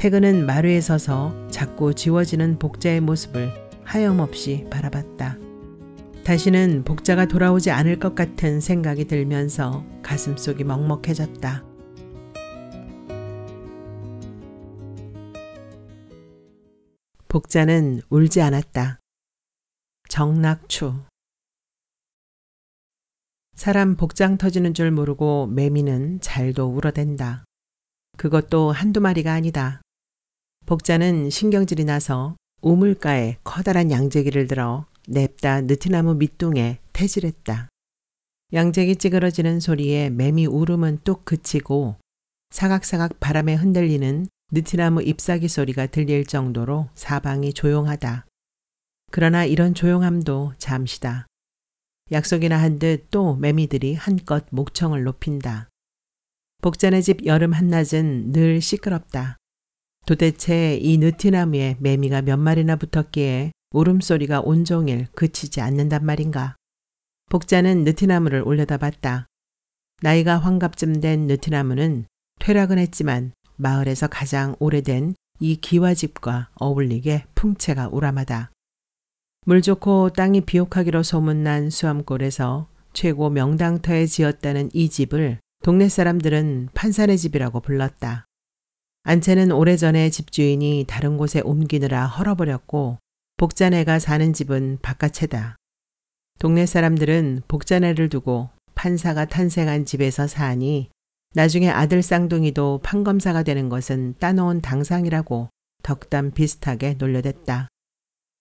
태그는 마루에 서서 자꾸 지워지는 복자의 모습을 하염없이 바라봤다. 다시는 복자가 돌아오지 않을 것 같은 생각이 들면서 가슴속이 먹먹해졌다. 복자는 울지 않았다. 정낙추 사람 복장 터지는 줄 모르고 매미는 잘도 울어댄다. 그것도 한두 마리가 아니다. 복자는 신경질이 나서 우물가에 커다란 양재기를 들어 냅다 느티나무 밑둥에 태질했다. 양재기 찌그러지는 소리에 매미 울음은 또 그치고 사각사각 바람에 흔들리는 느티나무 잎사귀 소리가 들릴 정도로 사방이 조용하다. 그러나 이런 조용함도 잠시다. 약속이나 한 듯 또 매미들이 한껏 목청을 높인다. 복자네 집 여름 한낮은 늘 시끄럽다. 도대체 이 느티나무에 매미가 몇 마리나 붙었기에 울음소리가 온종일 그치지 않는단 말인가. 복자는 느티나무를 올려다봤다. 나이가 환갑쯤 된 느티나무는 퇴락은 했지만 마을에서 가장 오래된 이 기와집과 어울리게 풍채가 우람하다. 물 좋고 땅이 비옥하기로 소문난 수암골에서 최고 명당터에 지었다는 이 집을 동네 사람들은 판사의 집이라고 불렀다. 안채는 오래전에 집주인이 다른 곳에 옮기느라 헐어버렸고 복자네가 사는 집은 바깥에다. 동네 사람들은 복자네를 두고 판사가 탄생한 집에서 사니 나중에 아들 쌍둥이도 판검사가 되는 것은 따놓은 당상이라고 덕담 비슷하게 놀려댔다.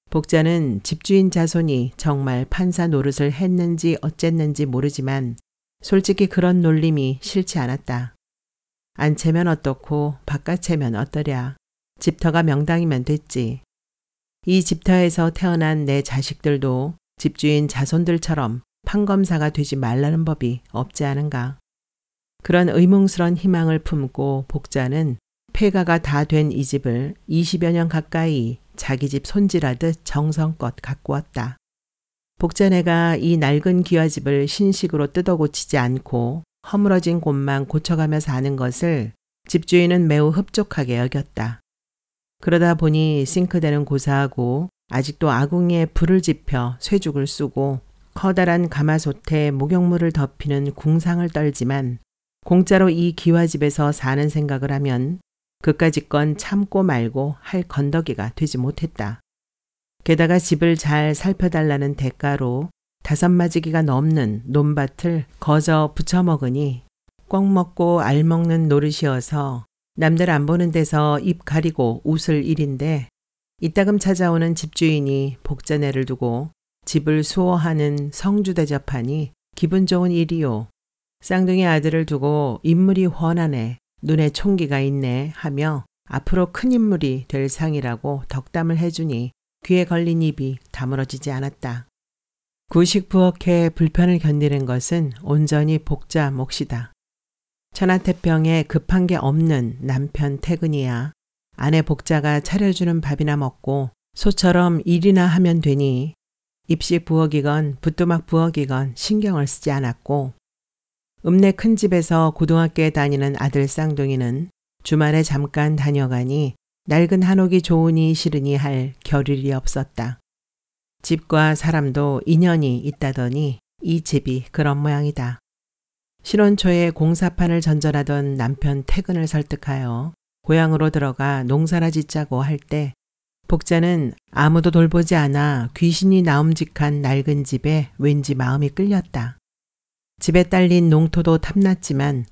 복자는 집주인 자손이 정말 판사 노릇을 했는지 어쨌는지 모르지만 솔직히 그런 놀림이 싫지 않았다. 안채면 어떻고 바깥 채면 어떠랴. 집터가 명당이면 됐지. 이 집터에서 태어난 내 자식들도 집주인 자손들처럼 판검사가 되지 말라는 법이 없지 않은가. 그런 의몽스런 희망을 품고 복자는 폐가가 다 된 이 집을 20여 년 가까이 자기 집 손질하듯 정성껏 가꾸었다. 복자네가 이 낡은 기와집을 신식으로 뜯어고치지 않고 허물어진 곳만 고쳐가며 사는 것을 집주인은 매우 흡족하게 여겼다. 그러다 보니 싱크대는 고사하고 아직도 아궁이에 불을 지펴 쇠죽을 쓰고 커다란 가마솥에 목욕물을 덮이는 궁상을 떨지만 공짜로 이 기와집에서 사는 생각을 하면 그까짓건 참고 말고 할 건더기가 되지 못했다. 게다가 집을 잘 살펴달라는 대가로 다섯 마지기가 넘는 논밭을 거저 부쳐먹으니 꿩 먹고 알 먹는 노릇이어서 남들 안 보는 데서 입 가리고 웃을 일인데 이따금 찾아오는 집주인이 복자네를 두고 집을 수호하는 성주 대접하니 기분 좋은 일이요. 쌍둥이 아들을 두고 인물이 훤하네, 눈에 총기가 있네 하며 앞으로 큰 인물이 될 상이라고 덕담을 해주니 귀에 걸린 입이 다물어지지 않았다. 구식 부엌의 불편을 견디는 것은 온전히 복자 몫이다. 천하태평에 급한 게 없는 남편 태근이야. 아내 복자가 차려주는 밥이나 먹고 소처럼 일이나 하면 되니 입식 부엌이건 부뚜막 부엌이건 신경을 쓰지 않았고 읍내 큰 집에서 고등학교에 다니는 아들 쌍둥이는 주말에 잠깐 다녀가니 낡은 한옥이 좋으니 싫으니 할 겨를이 없었다. 집과 사람도 인연이 있다더니 이 집이 그런 모양이다. 신혼 초에 공사판을 전전하던 남편 퇴근을 설득하여 고향으로 들어가 농사나 짓자고 할 때 복자는 아무도 돌보지 않아 귀신이 나움직한 낡은 집에 왠지 마음이 끌렸다. 집에 딸린 농토도 탐났지만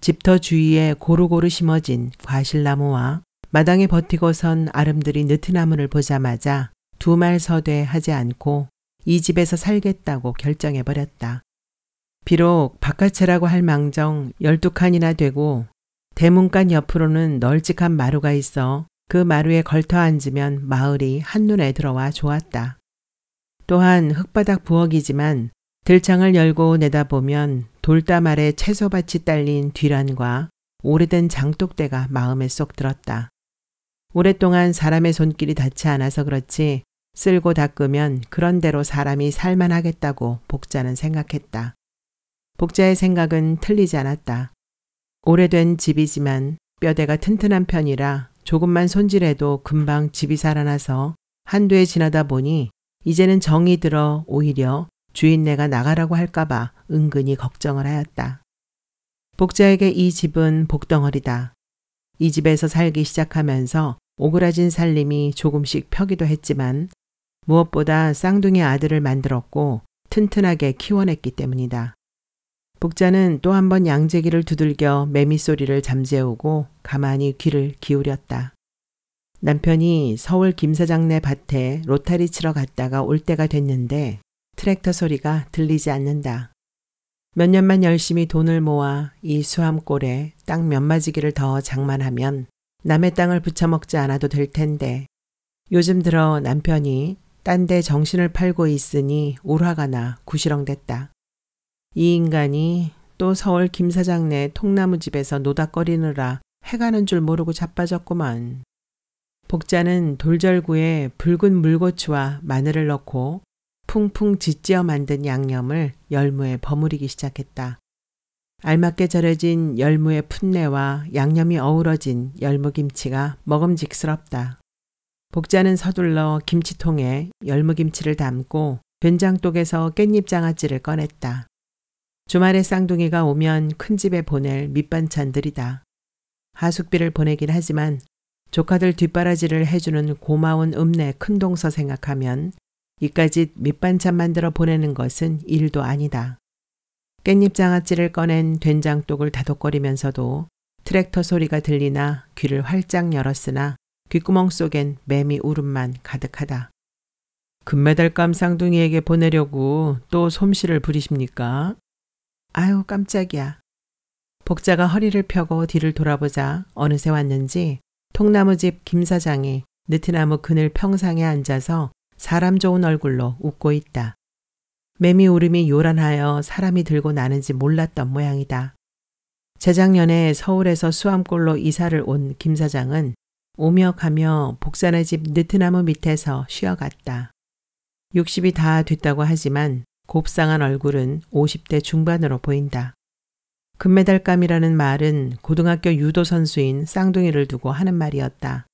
집터 주위에 고루고루 심어진 과실나무와 마당에 버티고 선 아름드리 느트나무를 보자마자 두말 서대하지 않고 이 집에서 살겠다고 결정해버렸다. 비록 바깥이라고할 망정 열두 칸이나 되고 대문간 옆으로는 널찍한 마루가 있어 그 마루에 걸터 앉으면 마을이 한눈에 들어와 좋았다. 또한 흙바닥 부엌이지만 들창을 열고 내다보면 돌담 아래 채소밭이 딸린 뒤란과 오래된 장독대가 마음에 쏙 들었다. 오랫동안 사람의 손길이 닿지 않아서 그렇지 쓸고 닦으면 그런대로 사람이 살만하겠다고 복자는 생각했다. 복자의 생각은 틀리지 않았다. 오래된 집이지만 뼈대가 튼튼한 편이라 조금만 손질해도 금방 집이 살아나서 한두해 지나다 보니 이제는 정이 들어 오히려 주인네가 나가라고 할까봐 은근히 걱정을 하였다. 복자에게 이 집은 복덩어리다. 이 집에서 살기 시작하면서 오그라진 살림이 조금씩 펴기도 했지만 무엇보다 쌍둥이 아들을 만들었고 튼튼하게 키워냈기 때문이다. 복자는 또 한 번 양재기를 두들겨 매미 소리를 잠재우고 가만히 귀를 기울였다. 남편이 서울 김사장네 밭에 로타리 치러 갔다가 올 때가 됐는데 트랙터 소리가 들리지 않는다. 몇 년만 열심히 돈을 모아 이 수암골에 땅 몇 마지기를 더 장만하면 남의 땅을 붙여먹지 않아도 될 텐데 요즘 들어 남편이 딴데 정신을 팔고 있으니 오화가 나 구시렁댔다. 이 인간이 또 서울 김 사장네 통나무 집에서 노닥거리느라 해가는 줄 모르고 자빠졌구만. 복자는 돌절구에 붉은 물고추와 마늘을 넣고 풍풍 짓지어 만든 양념을 열무에 버무리기 시작했다. 알맞게 절여진 열무의 풋내와 양념이 어우러진 열무김치가 먹음직스럽다. 복자는 서둘러 김치통에 열무김치를 담고 된장독에서 깻잎장아찌를 꺼냈다. 주말에 쌍둥이가 오면 큰 집에 보낼 밑반찬들이다. 하숙비를 보내긴 하지만 조카들 뒷바라지를 해주는 고마운 읍내 큰동서 생각하면 이까지 밑반찬 만들어 보내는 것은 일도 아니다. 깻잎장아찌를 꺼낸 된장독을 다독거리면서도 트랙터 소리가 들리나 귀를 활짝 열었으나 귓구멍 속엔 매미 울음만 가득하다. 금메달깜 쌍둥이에게 보내려고 또 솜씨를 부리십니까? 아유 깜짝이야. 복자가 허리를 펴고 뒤를 돌아보자 어느새 왔는지 통나무집 김 사장이 느티나무 그늘 평상에 앉아서 사람 좋은 얼굴로 웃고 있다. 매미 울음이 요란하여 사람이 들고 나는지 몰랐던 모양이다. 재작년에 서울에서 수암골로 이사를 온 김 사장은 오며 가며 복사나집 느트나무 밑에서 쉬어갔다. 60이 다 됐다고 하지만 곱상한 얼굴은 50대 중반으로 보인다. 금메달감이라는 말은 고등학교 유도 선수인 쌍둥이를 두고 하는 말이었다.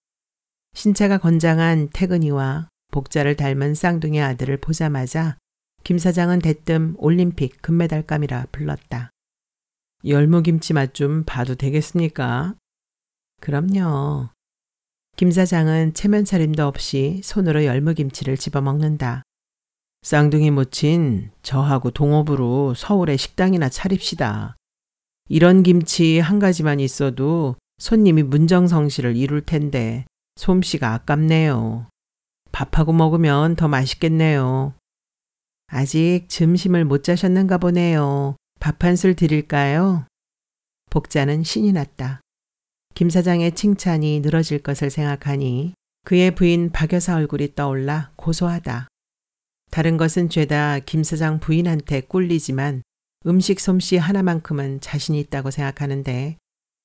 신체가 건장한 태근이와 복자를 닮은 쌍둥이 아들을 보자마자 김 사장은 대뜸 올림픽 금메달감이라 불렀다. 열무김치 맛 좀 봐도 되겠습니까? 그럼요. 김 사장은 체면 차림도 없이 손으로 열무김치를 집어먹는다. 쌍둥이 모친 저하고 동업으로 서울에 식당이나 차립시다. 이런 김치 한 가지만 있어도 손님이 문정성실를 이룰 텐데 솜씨가 아깝네요. 밥하고 먹으면 더 맛있겠네요. 아직 점심을 못 자셨는가 보네요. 밥 한 술 드릴까요? 복자는 신이 났다. 김 사장의 칭찬이 늘어질 것을 생각하니 그의 부인 박 여사 얼굴이 떠올라 고소하다. 다른 것은 죄다 김 사장 부인한테 꿀리지만 음식 솜씨 하나만큼은 자신이 있다고 생각하는데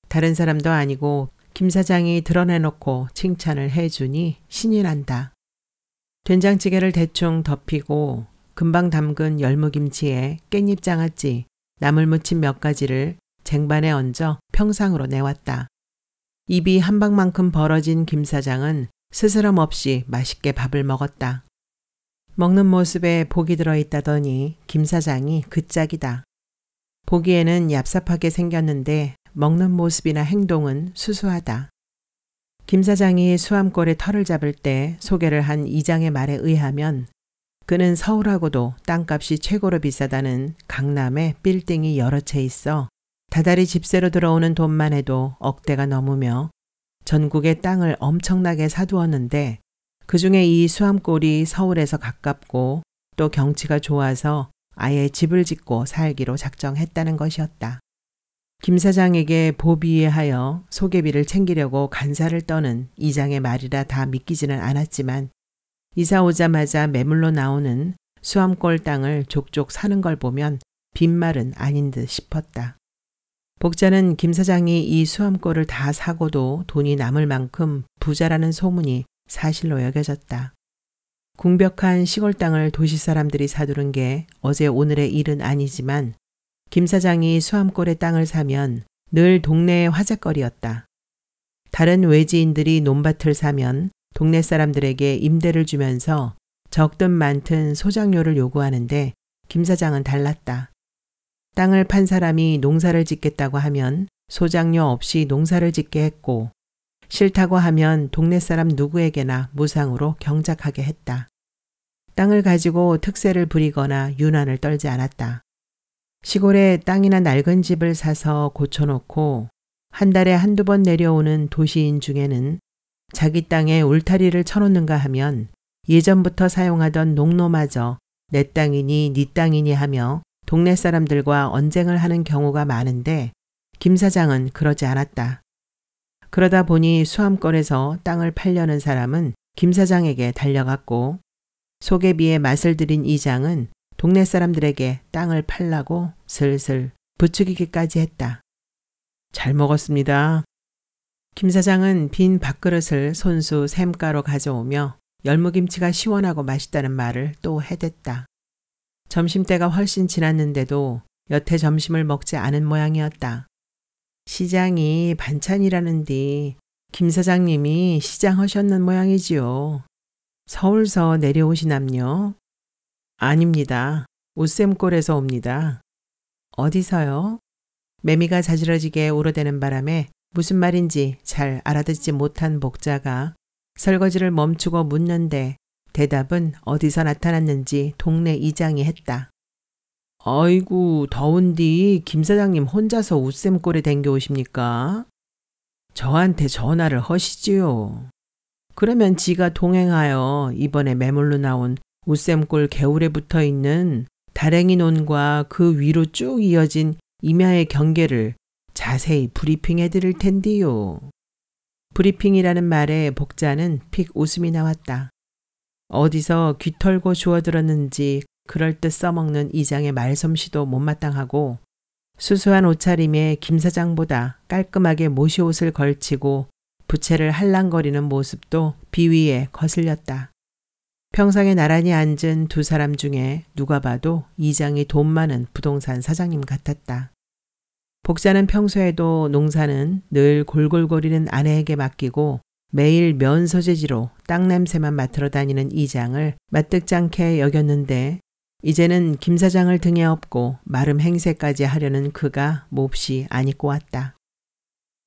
다른 사람도 아니고 김 사장이 드러내놓고 칭찬을 해주니 신이 난다. 된장찌개를 대충 덮이고 금방 담근 열무김치에 깻잎 장아찌, 나물 무침 몇 가지를 쟁반에 얹어 평상으로 내왔다. 입이 한 방만큼 벌어진 김 사장은 스스럼 없이 맛있게 밥을 먹었다. 먹는 모습에 복이 들어있다더니 김 사장이 그 짝이다. 보기에는 얍삽하게 생겼는데 먹는 모습이나 행동은 수수하다. 김 사장이 수암골에 털을 잡을 때 소개를 한 이장의 말에 의하면 그는 서울하고도 땅값이 최고로 비싸다는 강남에 빌딩이 여러 채 있어 다달이 집세로 들어오는 돈만 해도 억대가 넘으며 전국의 땅을 엄청나게 사두었는데 그 중에 이 수암골이 서울에서 가깝고 또 경치가 좋아서 아예 집을 짓고 살기로 작정했다는 것이었다. 김 사장에게 보비하여 에 소개비를 챙기려고 간사를 떠는 이장의 말이라 다 믿기지는 않았지만 이사 오자마자 매물로 나오는 수암골 땅을 족족 사는 걸 보면 빈말은 아닌 듯 싶었다. 복자는 김 사장이 이 수험골을 다 사고도 돈이 남을 만큼 부자라는 소문이 사실로 여겨졌다. 궁벽한 시골 땅을 도시 사람들이 사두른 게 어제 오늘의 일은 아니지만 김 사장이 수암골의 땅을 사면 늘 동네의 화제거리였다. 다른 외지인들이 논밭을 사면 동네 사람들에게 임대를 주면서 적든 많든 소장료를 요구하는데 김 사장은 달랐다. 땅을 판 사람이 농사를 짓겠다고 하면 소장료 없이 농사를 짓게 했고 싫다고 하면 동네 사람 누구에게나 무상으로 경작하게 했다. 땅을 가지고 특세를 부리거나 유난을 떨지 않았다. 시골에 땅이나 낡은 집을 사서 고쳐놓고 한 달에 한두 번 내려오는 도시인 중에는 자기 땅에 울타리를 쳐놓는가 하면 예전부터 사용하던 농로마저 내 땅이니 네 땅이니 하며 동네 사람들과 언쟁을 하는 경우가 많은데 김 사장은 그러지 않았다. 그러다 보니 수암권에서 땅을 팔려는 사람은 김 사장에게 달려갔고 속에 비해 맛을 들인 이장은 동네 사람들에게 땅을 팔라고 슬슬 부추기기까지 했다. 잘 먹었습니다. 김 사장은 빈 밥그릇을 손수 샘가로 가져오며 열무김치가 시원하고 맛있다는 말을 또 해댔다. 점심때가 훨씬 지났는데도 여태 점심을 먹지 않은 모양이었다. 시장이 반찬이라는디 김 사장님이 시장 하셨는 모양이지요. 서울서 내려오시남요? 아닙니다. 웃샘골에서 옵니다. 어디서요? 매미가 자지러지게 오르대는 바람에 무슨 말인지 잘 알아듣지 못한 목자가 설거지를 멈추고 묻는데 대답은 어디서 나타났는지 동네 이장이 했다. 아이고, 더운디 김 사장님 혼자서 웃셈꼴에 댕겨오십니까? 저한테 전화를 허시지요. 그러면 지가 동행하여 이번에 매물로 나온 웃셈골 개울에 붙어 있는 다랭이 논과 그 위로 쭉 이어진 임야의 경계를 자세히 브리핑해 드릴 텐데요. 브리핑이라는 말에 복자는 픽 웃음이 나왔다. 어디서 귀털고 주워들었는지 그럴듯 써먹는 이장의 말솜씨도 못마땅하고 수수한 옷차림에 김 사장보다 깔끔하게 모시옷을 걸치고 부채를 할랑거리는 모습도 비위에 거슬렸다. 평상에 나란히 앉은 두 사람 중에 누가 봐도 이장이 돈 많은 부동산 사장님 같았다. 복자는 평소에도 농사는 늘 골골거리는 아내에게 맡기고 매일 면서재지로땅 냄새만 맡으러 다니는 이 장을 마뜩장케 여겼는데 이제는 김 사장을 등에 업고 마름 행세까지 하려는 그가 몹시 안 입고 왔다.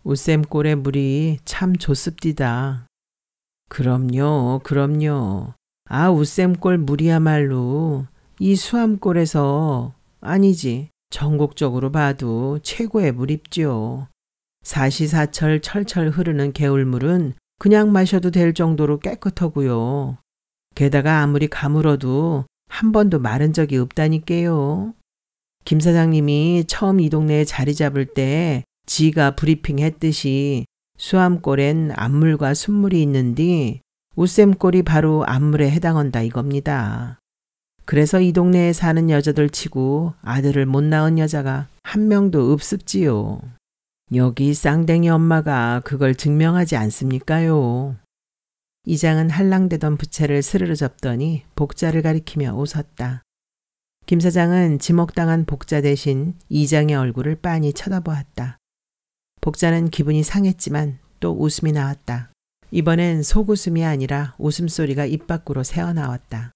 우쌤골의 물이 참 좋습디다. 그럼요, 그럼요. 아, 우쌤골 물이야말로 이 수암골에서 아니지 전국적으로 봐도 최고의 물입지요. 사시사철 철철 흐르는 개울물은 그냥 마셔도 될 정도로 깨끗하고요. 게다가 아무리 가물어도 한 번도 마른 적이 없다니까요. 김 사장님이 처음 이 동네에 자리 잡을 때 지가 브리핑 했듯이 수암골엔 암물과 순물이 있는데 우샘골이 바로 암물에 해당한다 이겁니다. 그래서 이 동네에 사는 여자들 치고 아들을 못 낳은 여자가 한 명도 없습지요. 여기 쌍댕이 엄마가 그걸 증명하지 않습니까요. 이장은 할랑대던 부채를 스르르 접더니 복자를 가리키며 웃었다. 김 사장은 지목당한 복자 대신 이장의 얼굴을 빤히 쳐다보았다. 복자는 기분이 상했지만 또 웃음이 나왔다. 이번엔 속웃음이 아니라 웃음소리가 입 밖으로 새어나왔다.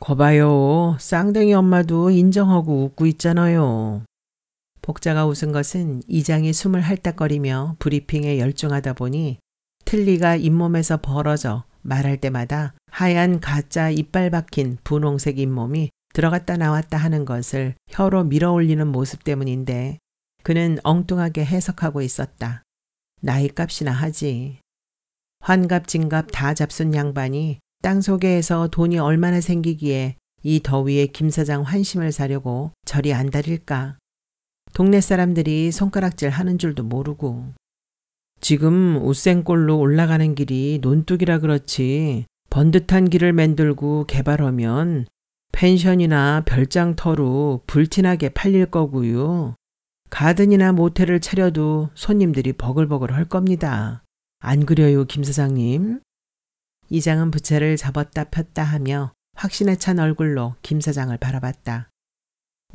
거봐요. 쌍댕이 엄마도 인정하고 웃고 있잖아요. 복자가 웃은 것은 이장이 숨을 핥닥거리며 브리핑에 열중하다 보니 틀리가 잇몸에서 벌어져 말할 때마다 하얀 가짜 이빨 박힌 분홍색 잇몸이 들어갔다 나왔다 하는 것을 혀로 밀어올리는 모습 때문인데 그는 엉뚱하게 해석하고 있었다. 나이 값이나 하지. 환갑 진갑 다 잡순 양반이 땅속에서 돈이 얼마나 생기기에 이 더위에 김 사장 환심을 사려고 저리 안달일까. 동네 사람들이 손가락질 하는 줄도 모르고. 지금 우생골로 올라가는 길이 논뚝이라 그렇지 번듯한 길을 만들고 개발하면 펜션이나 별장터로 불티나게 팔릴 거고요. 가든이나 모텔을 차려도 손님들이 버글버글 할 겁니다. 안 그려요, 김 사장님? 이장은 부채를 잡았다 폈다 하며 확신에 찬 얼굴로 김 사장을 바라봤다.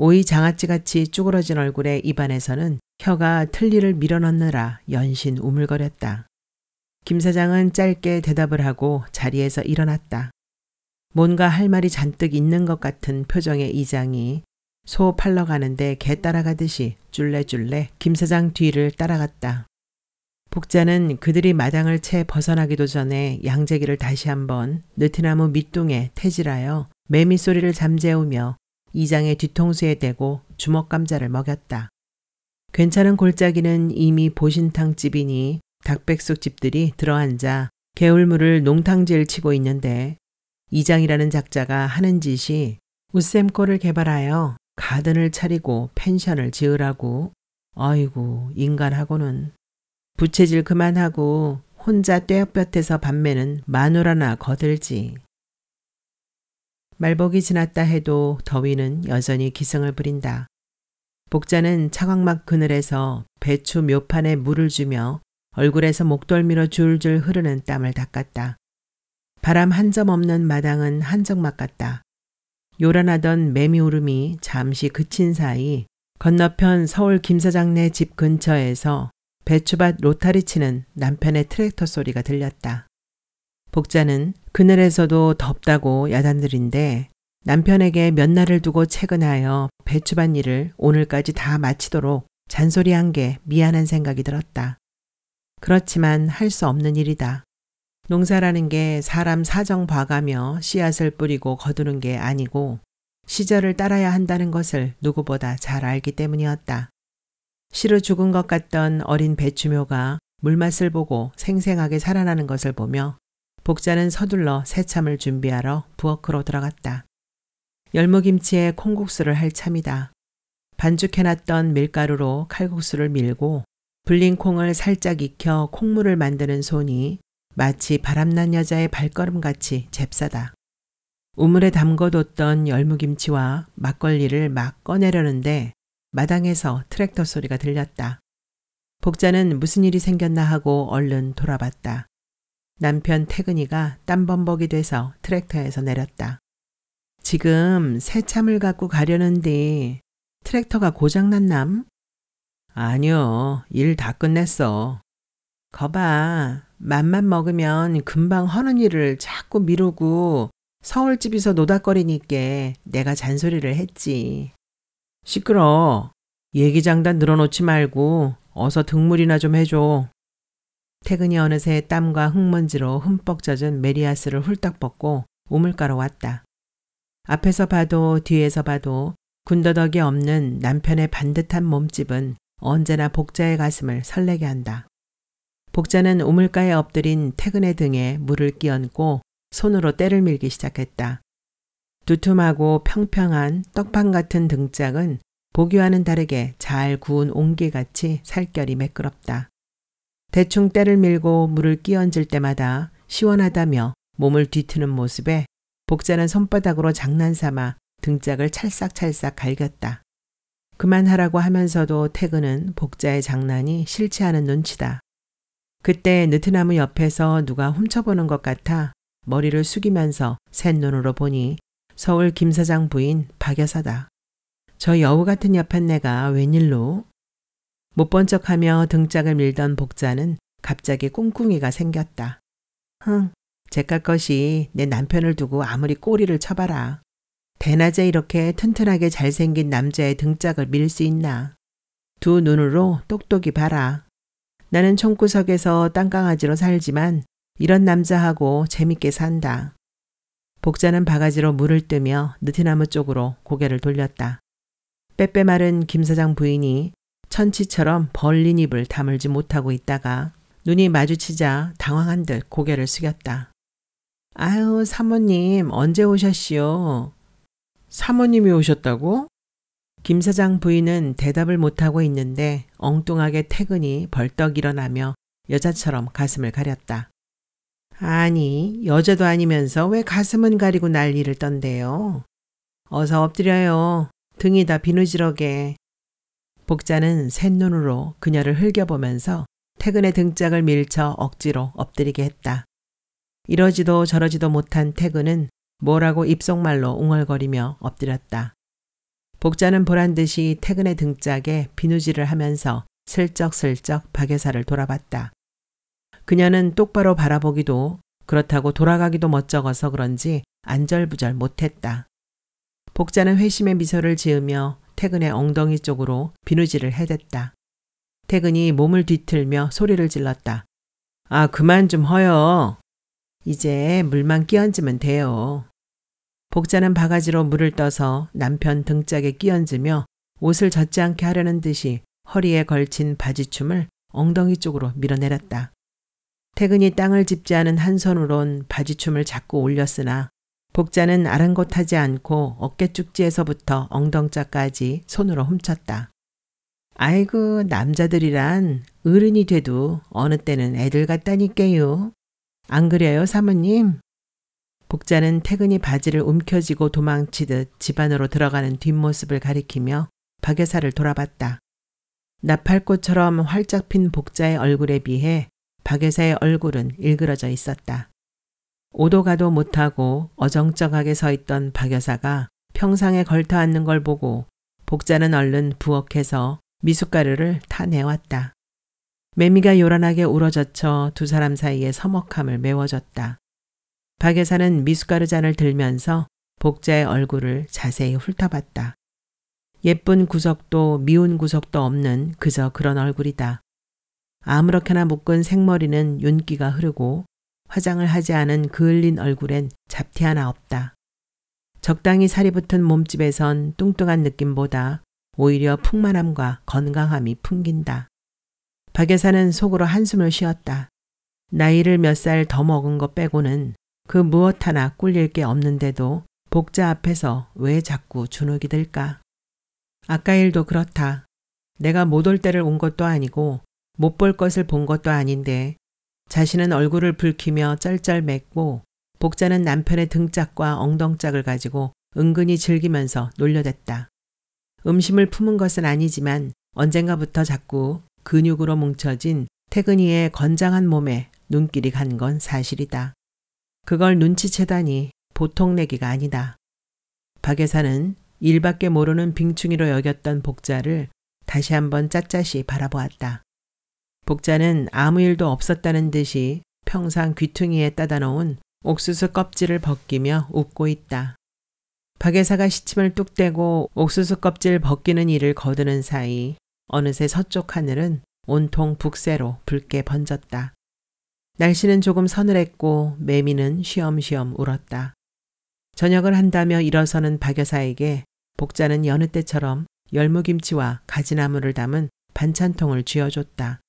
오이 장아찌같이 쭈그러진 얼굴에 입안에서는 혀가 틀니를 밀어넣느라 연신 우물거렸다. 김 사장은 짧게 대답을 하고 자리에서 일어났다. 뭔가 할 말이 잔뜩 있는 것 같은 표정의 이장이 소 팔러 가는데 개 따라가듯이 줄레줄레 김 사장 뒤를 따라갔다. 복자는 그들이 마당을 채 벗어나기도 전에 양재기를 다시 한번 느티나무 밑둥에 태질하여 매미 소리를 잠재우며 이장의 뒤통수에 대고 주먹 감자를 먹였다. 괜찮은 골짜기는 이미 보신탕집이니 닭백숙 집들이 들어앉아 개울물을 농탕질 치고 있는데 이장이라는 작자가 하는 짓이 우쌤골을 개발하여 가든을 차리고 펜션을 지으라고 어이구 인간하고는 부채질 그만하고 혼자 떼어볕에서 밤매는 마누라나 거들지. 말복이 지났다 해도 더위는 여전히 기승을 부린다. 복자는 차광막 그늘에서 배추 묘판에 물을 주며 얼굴에서 목덜미로 줄줄 흐르는 땀을 닦았다. 바람 한 점 없는 마당은 한적막 같다. 요란하던 매미울음이 잠시 그친 사이 건너편 서울 김사장네 집 근처에서 배추밭 로타리 치는 남편의 트랙터 소리가 들렸다. 복자는 그늘에서도 덥다고 야단들인데 남편에게 몇 날을 두고 채근하여 배추밭 일을 오늘까지 다 마치도록 잔소리한 게 미안한 생각이 들었다. 그렇지만 할 수 없는 일이다. 농사라는 게 사람 사정 봐가며 씨앗을 뿌리고 거두는 게 아니고 시절을 따라야 한다는 것을 누구보다 잘 알기 때문이었다. 시로 죽은 것 같던 어린 배추묘가 물맛을 보고 생생하게 살아나는 것을 보며 복자는 서둘러 새참을 준비하러 부엌으로 들어갔다. 열무김치에 콩국수를 할 참이다. 반죽해놨던 밀가루로 칼국수를 밀고 불린 콩을 살짝 익혀 콩물을 만드는 손이 마치 바람난 여자의 발걸음같이 잽싸다. 우물에 담궈뒀던 열무김치와 막걸리를 막 꺼내려는데 마당에서 트랙터 소리가 들렸다. 복자는 무슨 일이 생겼나 하고 얼른 돌아봤다. 남편 태근이가 땀범벅이 돼서 트랙터에서 내렸다. 지금 새 참을 갖고 가려는데 트랙터가 고장났남? 아니요, 일 다 끝냈어. 거봐, 맘만 먹으면 금방 허는 일을 자꾸 미루고 서울집에서 노닥거리니께 내가 잔소리를 했지. 시끄러. 얘기장단 늘어놓지 말고 어서 등물이나 좀 해줘. 퇴근이 어느새 땀과 흙먼지로 흠뻑 젖은 메리아스를 훌딱 벗고 우물가로 왔다. 앞에서 봐도 뒤에서 봐도 군더더기 없는 남편의 반듯한 몸집은 언제나 복자의 가슴을 설레게 한다. 복자는 우물가에 엎드린 태근의 등에 물을 끼얹고 손으로 때를 밀기 시작했다. 두툼하고 평평한 떡방 같은 등짝은 보기와는 다르게 잘 구운 옹기같이 살결이 매끄럽다. 대충 때를 밀고 물을 끼얹을 때마다 시원하다며 몸을 뒤트는 모습에 복자는 손바닥으로 장난삼아 등짝을 찰싹찰싹 갈겼다. 그만하라고 하면서도 태그는 복자의 장난이 싫지 않은 눈치다. 그때 느트나무 옆에서 누가 훔쳐보는 것 같아 머리를 숙이면서 샛 눈으로 보니 서울 김 사장 부인 박 여사다. 저 여우 같은 옆판내가 웬일로 못본 척하며 등짝을 밀던 복자는 갑자기 꿍꿍이가 생겼다. 흥, 제깟 것이 내 남편을 두고 아무리 꼬리를 쳐봐라. 대낮에 이렇게 튼튼하게 잘생긴 남자의 등짝을 밀 수 있나. 두 눈으로 똑똑히 봐라. 나는 총구석에서 땅강아지로 살지만 이런 남자하고 재밌게 산다. 복자는 바가지로 물을 뜨며 느티나무 쪽으로 고개를 돌렸다. 빼빼 마른 김 사장 부인이 천치처럼 벌린 입을 다물지 못하고 있다가 눈이 마주치자 당황한 듯 고개를 숙였다. 아유, 사모님, 언제 오셨시오? 사모님이 오셨다고? 김 사장 부인은 대답을 못하고 있는데 엉뚱하게 퇴근이 벌떡 일어나며 여자처럼 가슴을 가렸다. 아니, 여자도 아니면서 왜 가슴은 가리고 난리를 떤대요? 어서 엎드려요. 등이 다 비누지러게. 복자는 샛눈으로 그녀를 흘겨보면서 태근의 등짝을 밀쳐 억지로 엎드리게 했다. 이러지도 저러지도 못한 태근은 뭐라고 입속말로 웅얼거리며 엎드렸다. 복자는 보란 듯이 태근의 등짝에 비누질을 하면서 슬쩍슬쩍 박여사를 돌아봤다. 그녀는 똑바로 바라보기도 그렇다고 돌아가기도 멋쩍어서 그런지 안절부절 못했다. 복자는 회심의 미소를 지으며 태근의 엉덩이 쪽으로 비누질을 해댔다. 태근이 몸을 뒤틀며 소리를 질렀다. 아, 그만 좀 허요. 이제 물만 끼얹으면 돼요. 복자는 바가지로 물을 떠서 남편 등짝에 끼얹으며 옷을 젖지 않게 하려는 듯이 허리에 걸친 바지춤을 엉덩이 쪽으로 밀어내렸다. 태근이 땅을 짚지 않은 한 손으론 바지춤을 잡고 올렸으나 복자는 아랑곳하지 않고 어깨죽지에서부터 엉덩자까지 손으로 훔쳤다. 아이고 남자들이란 어른이 돼도 어느 때는 애들 같다니까요. 안 그래요 사모님? 복자는 태근이 바지를 움켜쥐고 도망치듯 집 안으로 들어가는 뒷모습을 가리키며 박여사를 돌아봤다. 나팔꽃처럼 활짝 핀 복자의 얼굴에 비해 박여사의 얼굴은 일그러져 있었다. 오도 가도 못하고 어정쩡하게 서 있던 박 여사가 평상에 걸터앉는 걸 보고 복자는 얼른 부엌에서 미숫가루를 타내왔다. 매미가 요란하게 울어젖혀 두 사람 사이에 서먹함을 메워줬다. 박 여사는 미숫가루 잔을 들면서 복자의 얼굴을 자세히 훑어봤다. 예쁜 구석도 미운 구석도 없는 그저 그런 얼굴이다. 아무렇게나 묶은 생머리는 윤기가 흐르고 화장을 하지 않은 그을린 얼굴엔 잡티 하나 없다. 적당히 살이 붙은 몸집에선 뚱뚱한 느낌보다 오히려 풍만함과 건강함이 풍긴다. 박 여사는 속으로 한숨을 쉬었다. 나이를 몇 살 더 먹은 것 빼고는 그 무엇 하나 꿀릴 게 없는데도 복자 앞에서 왜 자꾸 주눅이 들까? 아까 일도 그렇다. 내가 못 올 때를 온 것도 아니고 못 볼 것을 본 것도 아닌데 자신은 얼굴을 붉히며 쩔쩔맸고 복자는 남편의 등짝과 엉덩짝을 가지고 은근히 즐기면서 놀려댔다. 음심을 품은 것은 아니지만 언젠가부터 자꾸 근육으로 뭉쳐진 태근이의 건장한 몸에 눈길이 간 건 사실이다. 그걸 눈치채다니 보통 내기가 아니다. 박 여사는 일밖에 모르는 빙충이로 여겼던 복자를 다시 한번 짜짜시 바라보았다. 복자는 아무 일도 없었다는 듯이 평상 귀퉁이에 따다 놓은 옥수수 껍질을 벗기며 웃고 있다. 박여사가 시침을 뚝 떼고 옥수수 껍질 벗기는 일을 거두는 사이 어느새 서쪽 하늘은 온통 북새로 붉게 번졌다. 날씨는 조금 서늘했고 매미는 쉬엄쉬엄 울었다. 저녁을 한다며 일어서는 박여사에게 복자는 여느 때처럼 열무김치와 가지나물을 담은 반찬통을 쥐어줬다.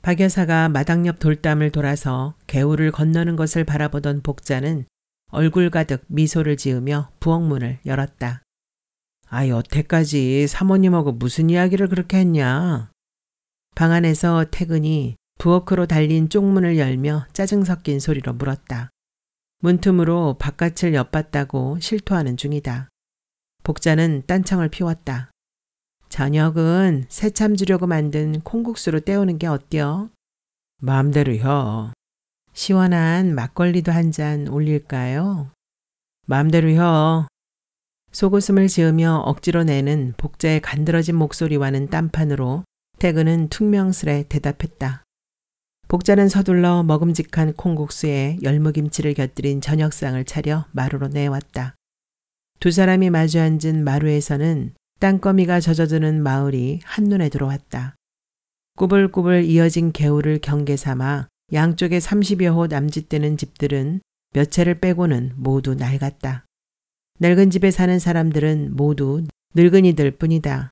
박 여사가 마당 옆 돌담을 돌아서 개울을 건너는 것을 바라보던 복자는 얼굴 가득 미소를 지으며 부엌문을 열었다. 아, 여태까지 사모님하고 무슨 이야기를 그렇게 했냐? 방 안에서 태근이 부엌으로 달린 쪽문을 열며 짜증 섞인 소리로 물었다. 문틈으로 바깥을 엿봤다고 실토하는 중이다. 복자는 딴청을 피웠다. 저녁은 새참 주려고 만든 콩국수로 때우는 게 어때요? 마음대로 요 시원한 막걸리도 한 잔 올릴까요? 마음대로 요 속웃음을 지으며 억지로 내는 복자의 간드러진 목소리와는 딴판으로 태그는 퉁명스레 대답했다. 복자는 서둘러 먹음직한 콩국수에 열무김치를 곁들인 저녁상을 차려 마루로 내왔다. 두 사람이 마주 앉은 마루에서는 땅거미가 젖어드는 마을이 한눈에 들어왔다. 꾸불꾸불 이어진 개울을 경계 삼아 양쪽에 30여 호 남짓되는 집들은 몇 채를 빼고는 모두 낡았다. 낡은 집에 사는 사람들은 모두 늙은이들 뿐이다.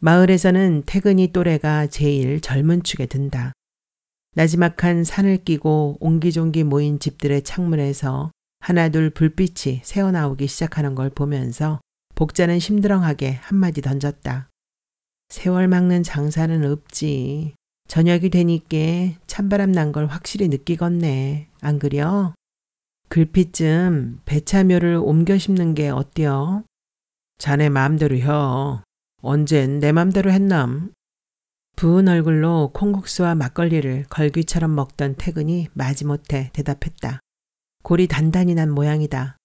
마을에서는 퇴근이 또래가 제일 젊은 축에 든다. 나지막한 산을 끼고 옹기종기 모인 집들의 창문에서 하나둘 불빛이 새어나오기 시작하는 걸 보면서 복자는 심드렁하게 한마디 던졌다. 세월 막는 장사는 없지. 저녁이 되니께 찬바람 난 걸 확실히 느끼겄네안 그려? 글피쯤 배차묘를 옮겨 심는 게 어때요? 자네 마음대로 혀. 언젠 내 맘대로 했남. 부은 얼굴로 콩국수와 막걸리를 걸귀처럼 먹던 태근이 마지못해 대답했다. 골이 단단히 난 모양이다.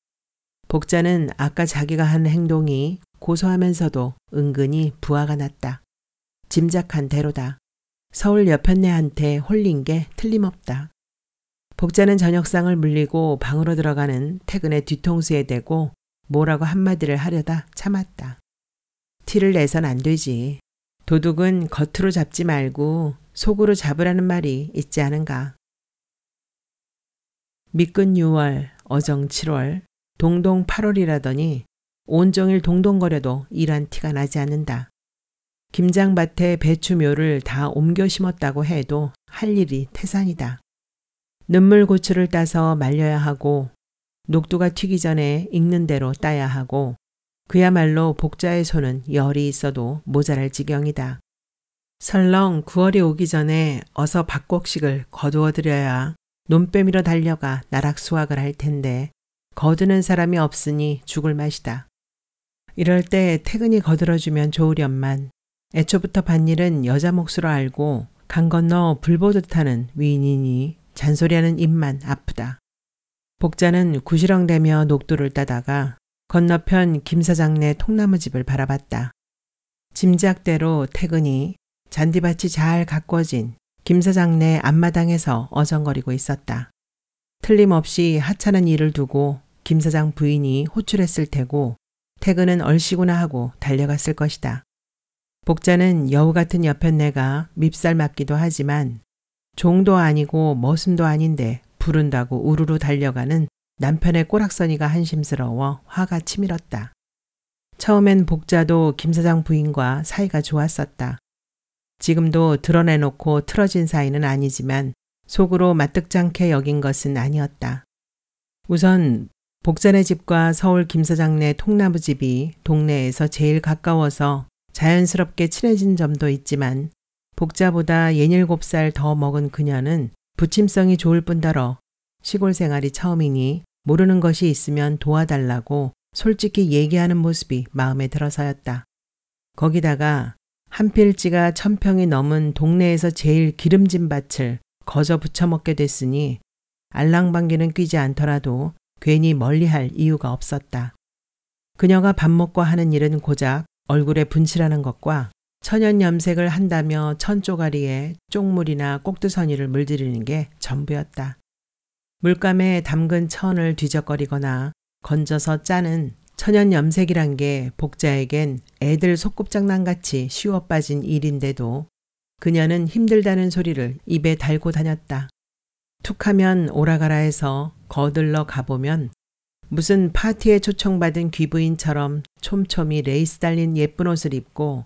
복자는 아까 자기가 한 행동이 고소하면서도 은근히 부하가 났다. 짐작한 대로다. 서울 여편네한테 홀린 게 틀림없다. 복자는 저녁상을 물리고 방으로 들어가는 퇴근의 뒤통수에 대고 뭐라고 한마디를 하려다 참았다. 티를 내선 안 되지. 도둑은 겉으로 잡지 말고 속으로 잡으라는 말이 있지 않은가. 미끈 6월, 어정 7월, 동동 8월이라더니 온종일 동동거려도 일한 티가 나지 않는다. 김장밭에 배추묘를 다 옮겨 심었다고 해도 할 일이 태산이다. 눈물 고추를 따서 말려야 하고 녹두가 튀기 전에 익는 대로 따야 하고 그야말로 복자의 손은 열이 있어도 모자랄 지경이다. 설렁 9월이 오기 전에 어서 박곡식을 거두어 드려야 논빼미로 달려가 나락 수확을 할 텐데 거드는 사람이 없으니 죽을 맛이다. 이럴 때퇴근이 거들어주면 좋으련만 애초부터 반일은 여자 몫으로 알고 강 건너 불보듯 하는 위인이니 잔소리하는 입만 아프다. 복자는 구시렁대며 녹두를 따다가 건너편 김사장네 통나무 집을 바라봤다. 짐작대로 퇴근이 잔디밭이 잘 가꿔진 김사장네 앞마당에서 어정거리고 있었다. 틀림없이 하찮은 일을 두고 김 사장 부인이 호출했을 테고 태그는 얼씨구나 하고 달려갔을 것이다. 복자는 여우 같은 옆에 내가 밉살 맞기도 하지만 종도 아니고 머슴도 아닌데 부른다고 우르르 달려가는 남편의 꼬락서니가 한심스러워 화가 치밀었다. 처음엔 복자도 김 사장 부인과 사이가 좋았었다. 지금도 드러내놓고 틀어진 사이는 아니지만 속으로 마뜩잖게 여긴 것은 아니었다. 우선 복자네 집과 서울 김사장내 통나무 집이 동네에서 제일 가까워서 자연스럽게 친해진 점도 있지만 복자보다 예닐곱 살 더 먹은 그녀는 부침성이 좋을 뿐더러 시골 생활이 처음이니 모르는 것이 있으면 도와달라고 솔직히 얘기하는 모습이 마음에 들어서였다. 거기다가 한 필지가 천평이 넘은 동네에서 제일 기름진 밭을 거저 붙여먹게 됐으니 알랑방귀는 끼지 않더라도 괜히 멀리할 이유가 없었다. 그녀가 밥 먹고 하는 일은 고작 얼굴에 분칠하는 것과 천연 염색을 한다며 천쪼가리에 쪽물이나 꼭두선이를 물들이는 게 전부였다. 물감에 담근 천을 뒤적거리거나 건져서 짜는 천연 염색이란 게 복자에겐 애들 속꿉장난같이 쉬워 빠진 일인데도 그녀는 힘들다는 소리를 입에 달고 다녔다. 툭하면 오라가라 해서 거들러 가보면 무슨 파티에 초청받은 귀부인처럼 촘촘히 레이스 달린 예쁜 옷을 입고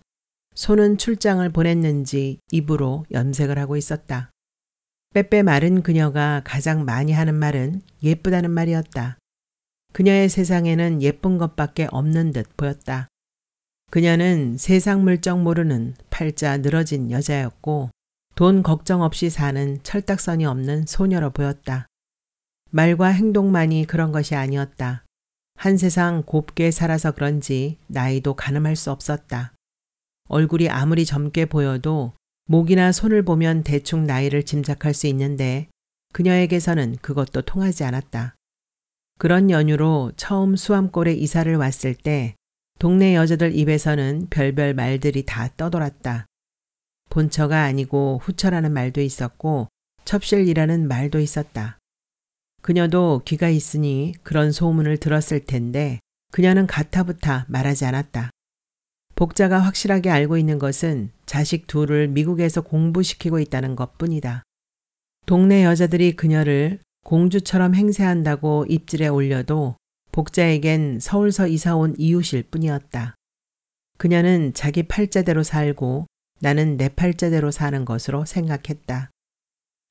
손은 출장을 보냈는지 입으로 염색을 하고 있었다. 빼빼 마른 그녀가 가장 많이 하는 말은 예쁘다는 말이었다. 그녀의 세상에는 예쁜 것밖에 없는 듯 보였다. 그녀는 세상 물정 모르는 팔자 늘어진 여자였고 돈 걱정 없이 사는 철딱선이 없는 소녀로 보였다. 말과 행동만이 그런 것이 아니었다. 한 세상 곱게 살아서 그런지 나이도 가늠할 수 없었다. 얼굴이 아무리 젊게 보여도 목이나 손을 보면 대충 나이를 짐작할 수 있는데 그녀에게서는 그것도 통하지 않았다. 그런 연유로 처음 수암골에 이사를 왔을 때 동네 여자들 입에서는 별별 말들이 다 떠돌았다. 본처가 아니고 후처라는 말도 있었고 첩실이라는 말도 있었다. 그녀도 귀가 있으니 그런 소문을 들었을 텐데 그녀는 가타부타 말하지 않았다. 복자가 확실하게 알고 있는 것은 자식 둘을 미국에서 공부시키고 있다는 것 뿐이다. 동네 여자들이 그녀를 공주처럼 행세한다고 입질에 올려도 복자에겐 서울서 이사 온 이웃일 뿐이었다. 그녀는 자기 팔자대로 살고 나는 내 팔자대로 사는 것으로 생각했다.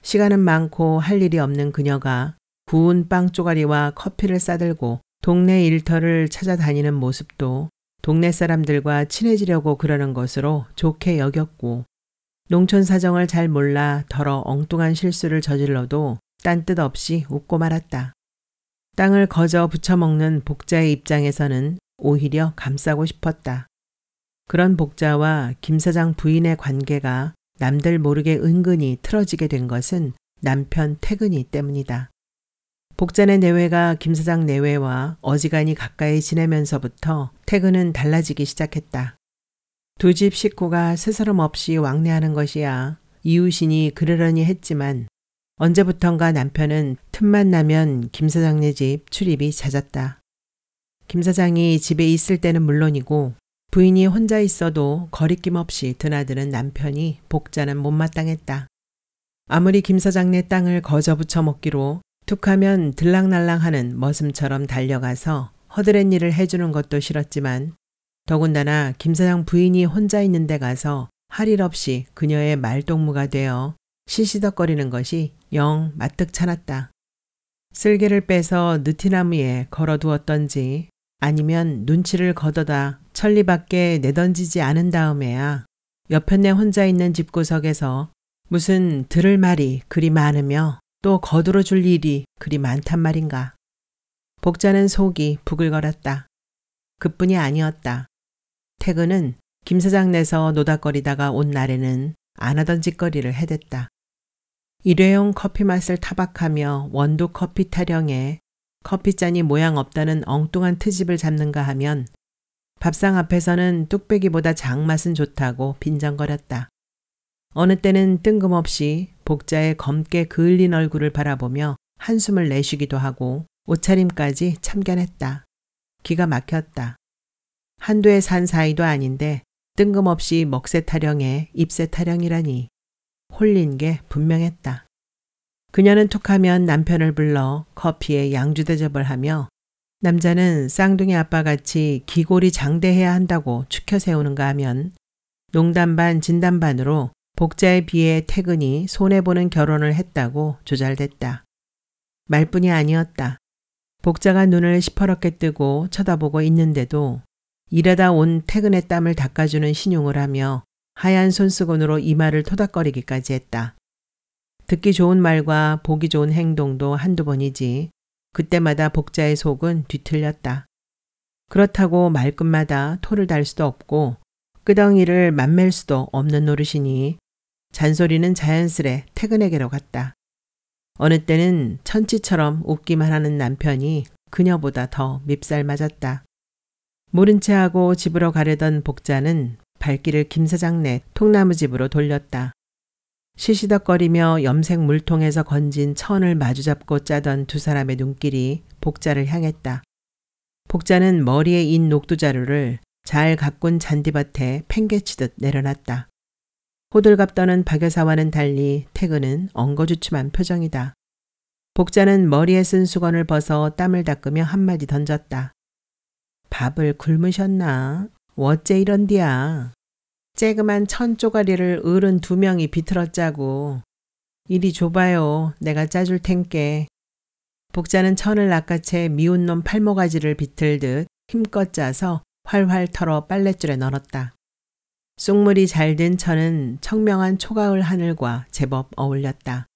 시간은 많고 할 일이 없는 그녀가 부은 빵 쪼가리와 커피를 싸들고 동네 일터를 찾아다니는 모습도 동네 사람들과 친해지려고 그러는 것으로 좋게 여겼고 농촌 사정을 잘 몰라 더러 엉뚱한 실수를 저질러도 딴 뜻 없이 웃고 말았다. 땅을 거저 부쳐먹는 복자의 입장에서는 오히려 감싸고 싶었다. 그런 복자와 김 사장 부인의 관계가 남들 모르게 은근히 틀어지게 된 것은 남편 퇴근이 때문이다. 복잔의 내외가 김사장 내외와 어지간히 가까이 지내면서부터 태그는 달라지기 시작했다. 두 집 식구가 스스럼 없이 왕래하는 것이야 이웃이니 그러려니 했지만 언제부턴가 남편은 틈만 나면 김사장네 집 출입이 잦았다. 김사장이 집에 있을 때는 물론이고 부인이 혼자 있어도 거리낌 없이 드나드는 남편이 복자는 못마땅했다. 아무리 김 사장네 땅을 거저붙여 먹기로 툭하면 들락날락하는 머슴처럼 달려가서 허드렛 일을 해주는 것도 싫었지만 더군다나 김 사장 부인이 혼자 있는 데 가서 할 일 없이 그녀의 말동무가 되어 시시덕거리는 것이 영 마뜩 찮았다 쓸개를 빼서 느티나무에 걸어두었던지 아니면 눈치를 걷어다 천리 밖에 내던지지 않은 다음에야 옆편에 혼자 있는 집구석에서 무슨 들을 말이 그리 많으며 또거두러줄 일이 그리 많단 말인가. 복자는 속이 부글거렸다. 그뿐이 아니었다. 태근은 김 사장 내서 노닥거리다가 온 날에는 안 하던 짓거리를 해댔다. 일회용 커피 맛을 타박하며 원두 커피 타령에 커피잔이 모양 없다는 엉뚱한 트집을 잡는가 하면 밥상 앞에서는 뚝배기보다 장맛은 좋다고 빈정거렸다. 어느 때는 뜬금없이 복자의 검게 그을린 얼굴을 바라보며 한숨을 내쉬기도 하고 옷차림까지 참견했다. 기가 막혔다. 한두의 산 사이도 아닌데 뜬금없이 먹새 타령에 입새 타령이라니 홀린 게 분명했다. 그녀는 툭하면 남편을 불러 커피에 양주 대접을 하며 남자는 쌍둥이 아빠같이 기골이 장대해야 한다고 추켜 세우는가 하면 농담 반 진담 반으로 복자에 비해 태근이 손해보는 결혼을 했다고 조잘됐다. 말뿐이 아니었다. 복자가 눈을 시퍼렇게 뜨고 쳐다보고 있는데도 일하다 온 태근의 땀을 닦아주는 신용을 하며 하얀 손수건으로 이마를 토닥거리기까지 했다. 듣기 좋은 말과 보기 좋은 행동도 한두 번이지 그때마다 복자의 속은 뒤틀렸다. 그렇다고 말끝마다 토를 달 수도 없고 끄덩이를 맘맬 수도 없는 노릇이니 잔소리는 자연스레 퇴근에게로 갔다. 어느 때는 천치처럼 웃기만 하는 남편이 그녀보다 더 밉살 맞았다. 모른 채 하고 집으로 가려던 복자는 발길을 김 사장네 통나무 집으로 돌렸다. 시시덕거리며 염색 물통에서 건진 천을 마주잡고 짜던 두 사람의 눈길이 복자를 향했다. 복자는 머리에 인 녹두자루를 잘 가꾼 잔디밭에 팽개치듯 내려놨다. 호들갑 떠는 박 여사와는 달리 태그는 엉거주춤한 표정이다. 복자는 머리에 쓴 수건을 벗어 땀을 닦으며 한마디 던졌다. 밥을 굶으셨나? 어째 이런디야? 쬐그만 천 쪼가리를 어른 두 명이 비틀어 짜고 이리 줘봐요. 내가 짜줄 텐께. 복자는 천을 낚아채 미운 놈 팔모가지를 비틀듯 힘껏 짜서 활활 털어 빨랫줄에 널었다. 쑥물이 잘된 천은 청명한 초가을 하늘과 제법 어울렸다.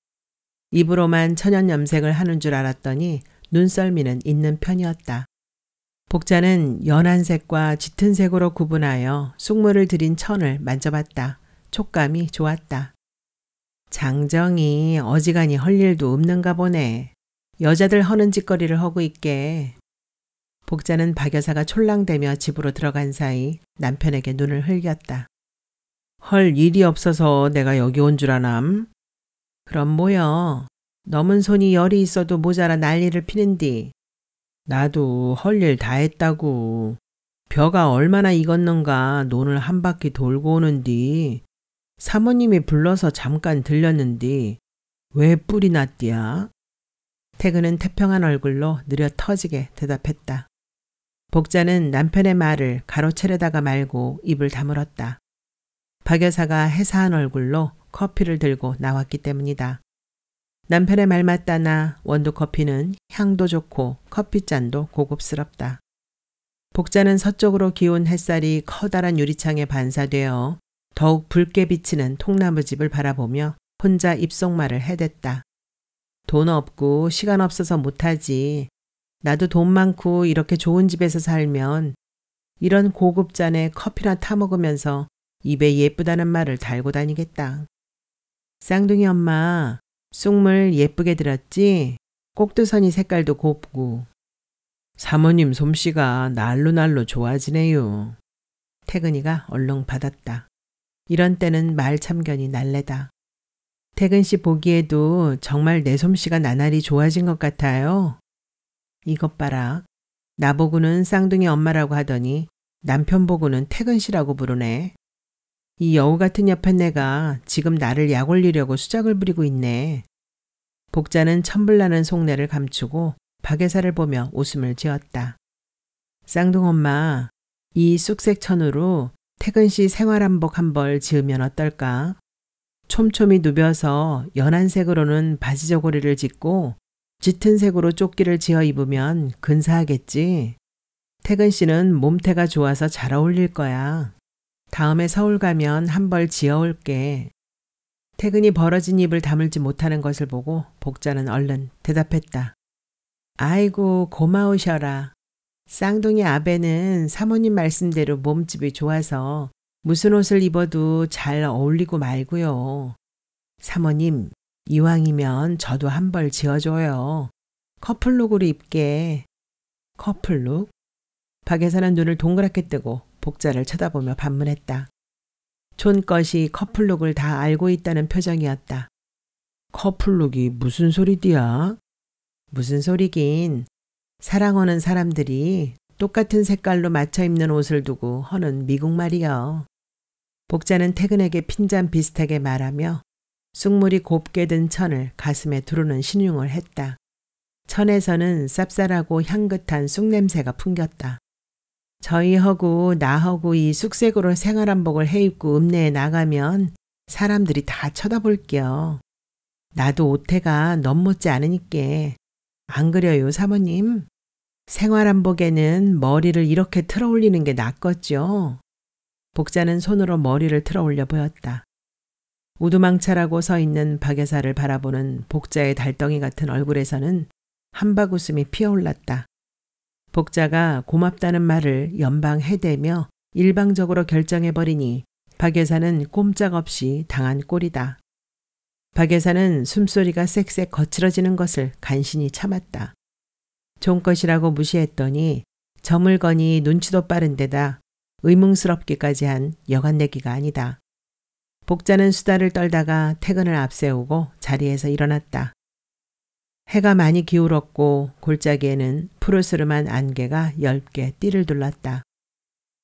입으로만 천연 염색을 하는 줄 알았더니 눈썰미는 있는 편이었다. 복자는 연한 색과 짙은 색으로 구분하여 쑥물을 들인 천을 만져봤다. 촉감이 좋았다. 장정이 어지간히 헐 일도 없는가 보네. 여자들 허는 짓거리를 하고 있게. 복자는 박 여사가 촐랑대며 집으로 들어간 사이 남편에게 눈을 흘렸다 헐 일이 없어서 내가 여기 온 줄 아남. 그럼 뭐여. 넘은 손이 열이 있어도 모자라 난리를 피는디. 나도 헐 일 다 했다고. 벼가 얼마나 익었는가 논을 한 바퀴 돌고 오는디. 사모님이 불러서 잠깐 들렸는디. 왜 뿔이 났디야? 태그는 태평한 얼굴로 느려 터지게 대답했다. 복자는 남편의 말을 가로채려다가 말고 입을 다물었다. 박 여사가 해사한 얼굴로 커피를 들고 나왔기 때문이다. 남편의 말 맞다나 원두 커피는 향도 좋고 커피잔도 고급스럽다. 복자는 서쪽으로 기운 햇살이 커다란 유리창에 반사되어 더욱 붉게 비치는 통나무집을 바라보며 혼자 입속말을 해댔다. 돈 없고 시간 없어서 못하지. 나도 돈 많고 이렇게 좋은 집에서 살면 이런 고급 잔에 커피나 타먹으면서 입에 예쁘다는 말을 달고 다니겠다. 쌍둥이 엄마, 쑥물 예쁘게 들었지? 꼭두선이 색깔도 곱고. 사모님 솜씨가 날로날로 좋아지네요. 태근이가 얼렁 받았다. 이런 때는 말 참견이 날래다. 태근 씨 보기에도 정말 내 솜씨가 나날이 좋아진 것 같아요. 이것 봐라. 나보고는 쌍둥이 엄마라고 하더니 남편 보고는 태근 씨라고 부르네. 이 여우 같은 옆편내가 지금 나를 약올리려고 수작을 부리고 있네. 복자는 첨불나는 속내를 감추고 박예사를 보며 웃음을 지었다. 쌍둥엄마, 이 쑥색 천으로 퇴근 시 생활한복 한 벌 지으면 어떨까? 촘촘히 누벼서 연한 색으로는 바지 저고리를 짓고 짙은 색으로 조끼를 지어 입으면 근사하겠지. 태근 씨는 몸태가 좋아서 잘 어울릴 거야. 다음에 서울 가면 한 벌 지어올게. 태근이 벌어진 입을 다물지 못하는 것을 보고 복자는 얼른 대답했다. 아이고 고마우셔라. 쌍둥이 아베는 사모님 말씀대로 몸집이 좋아서 무슨 옷을 입어도 잘 어울리고 말고요. 사모님, 이왕이면 저도 한 벌 지어줘요. 커플룩으로 입게. 커플룩? 박에사는 눈을 동그랗게 뜨고 복자를 쳐다보며 반문했다. 존 것이 커플룩을 다 알고 있다는 표정이었다. 커플룩이 무슨 소리디야? 무슨 소리긴. 사랑하는 사람들이 똑같은 색깔로 맞춰 입는 옷을 두고 허는 미국말이여. 복자는 퇴근에게 핀잔 비슷하게 말하며 쑥물이 곱게 든 천을 가슴에 두르는 신용을 했다. 천에서는 쌉쌀하고 향긋한 쑥냄새가 풍겼다. 저희하고 나하고 이 쑥색으로 생활한복을 해입고 읍내에 나가면 사람들이 다 쳐다볼게요. 나도 옷태가 넘못지 않으니께. 안그려요 사모님? 생활한복에는 머리를 이렇게 틀어 올리는 게 낫겠죠. 복자는 손으로 머리를 틀어 올려 보였다. 우두망찰하고서 있는 박여사를 바라보는 복자의 달덩이 같은 얼굴에서는 한박웃음이 피어올랐다. 복자가 고맙다는 말을 연방해대며 일방적으로 결정해버리니 박예사는 꼼짝없이 당한 꼴이다. 박예사는 숨소리가 쌕쌕 거칠어지는 것을 간신히 참았다. 종것이라고 무시했더니 저물거니 눈치도 빠른 데다 의문스럽기까지 한 여간내기가 아니다. 복자는 수다를 떨다가 퇴근을 앞세우고 자리에서 일어났다. 해가 많이 기울었고 골짜기에는 푸르스름한 안개가 열0개 띠를 둘렀다.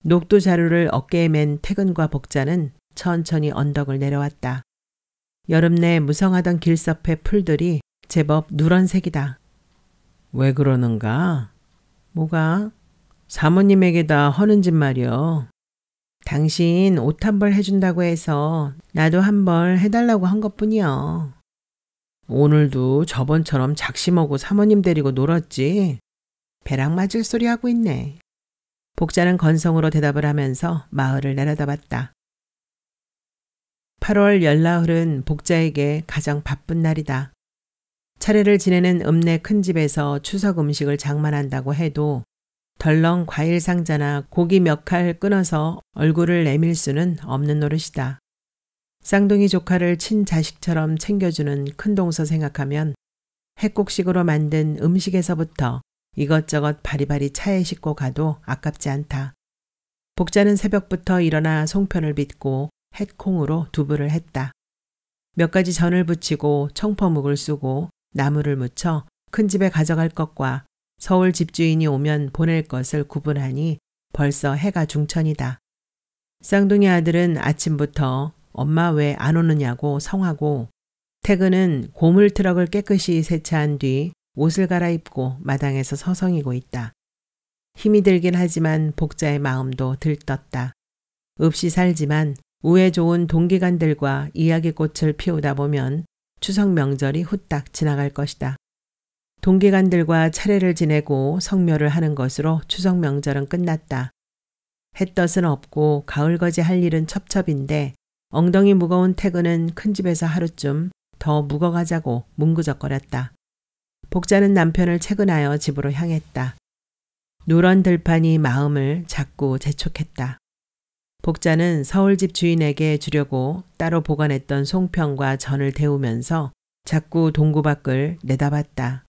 녹두 자루를 어깨에 맨 퇴근과 복자는 천천히 언덕을 내려왔다. 여름 내 무성하던 길섭의 풀들이 제법 누런색이다. 왜 그러는가? 뭐가? 사모님에게 다 허는 짓 말이여. 당신 옷 한 벌 해준다고 해서 나도 한 벌 해달라고 한 것뿐이여. 오늘도 저번처럼 작심하고 사모님 데리고 놀았지. 배랑 맞을 소리 하고 있네. 복자는 건성으로 대답을 하면서 마을을 내려다봤다. 8월 열나흘은 복자에게 가장 바쁜 날이다. 차례를 지내는 읍내 큰 집에서 추석 음식을 장만한다고 해도 덜렁 과일 상자나 고기 몇 칼 끊어서 얼굴을 내밀 수는 없는 노릇이다. 쌍둥이 조카를 친자식처럼 챙겨주는 큰동서 생각하면 핵곡식으로 만든 음식에서부터 이것저것 바리바리 차에 싣고 가도 아깝지 않다. 복자는 새벽부터 일어나 송편을 빚고 햇콩으로 두부를 했다. 몇 가지 전을 붙이고 청포묵을 쓰고 나무를 묻혀 큰 집에 가져갈 것과 서울 집주인이 오면 보낼 것을 구분하니 벌써 해가 중천이다. 쌍둥이 아들은 아침부터 엄마 왜 안 오느냐고 성하고 태그는 고물 트럭을 깨끗이 세차한 뒤 옷을 갈아입고 마당에서 서성이고 있다. 힘이 들긴 하지만 복자의 마음도 들떴다. 읍시 살지만 우애 좋은 동기관들과 이야기꽃을 피우다 보면 추석 명절이 후딱 지나갈 것이다. 동기관들과 차례를 지내고 성묘를 하는 것으로 추석 명절은 끝났다. 햇덧은 없고 가을거지 할 일은 첩첩인데 엉덩이 무거운 태그는 큰 집에서 하루쯤 더 묵어가자고 뭉그적거렸다. 복자는 남편을 채근하여 집으로 향했다. 누런 들판이 마음을 자꾸 재촉했다. 복자는 서울집 주인에게 주려고 따로 보관했던 송편과 전을 데우면서 자꾸 동구 밖을 내다봤다.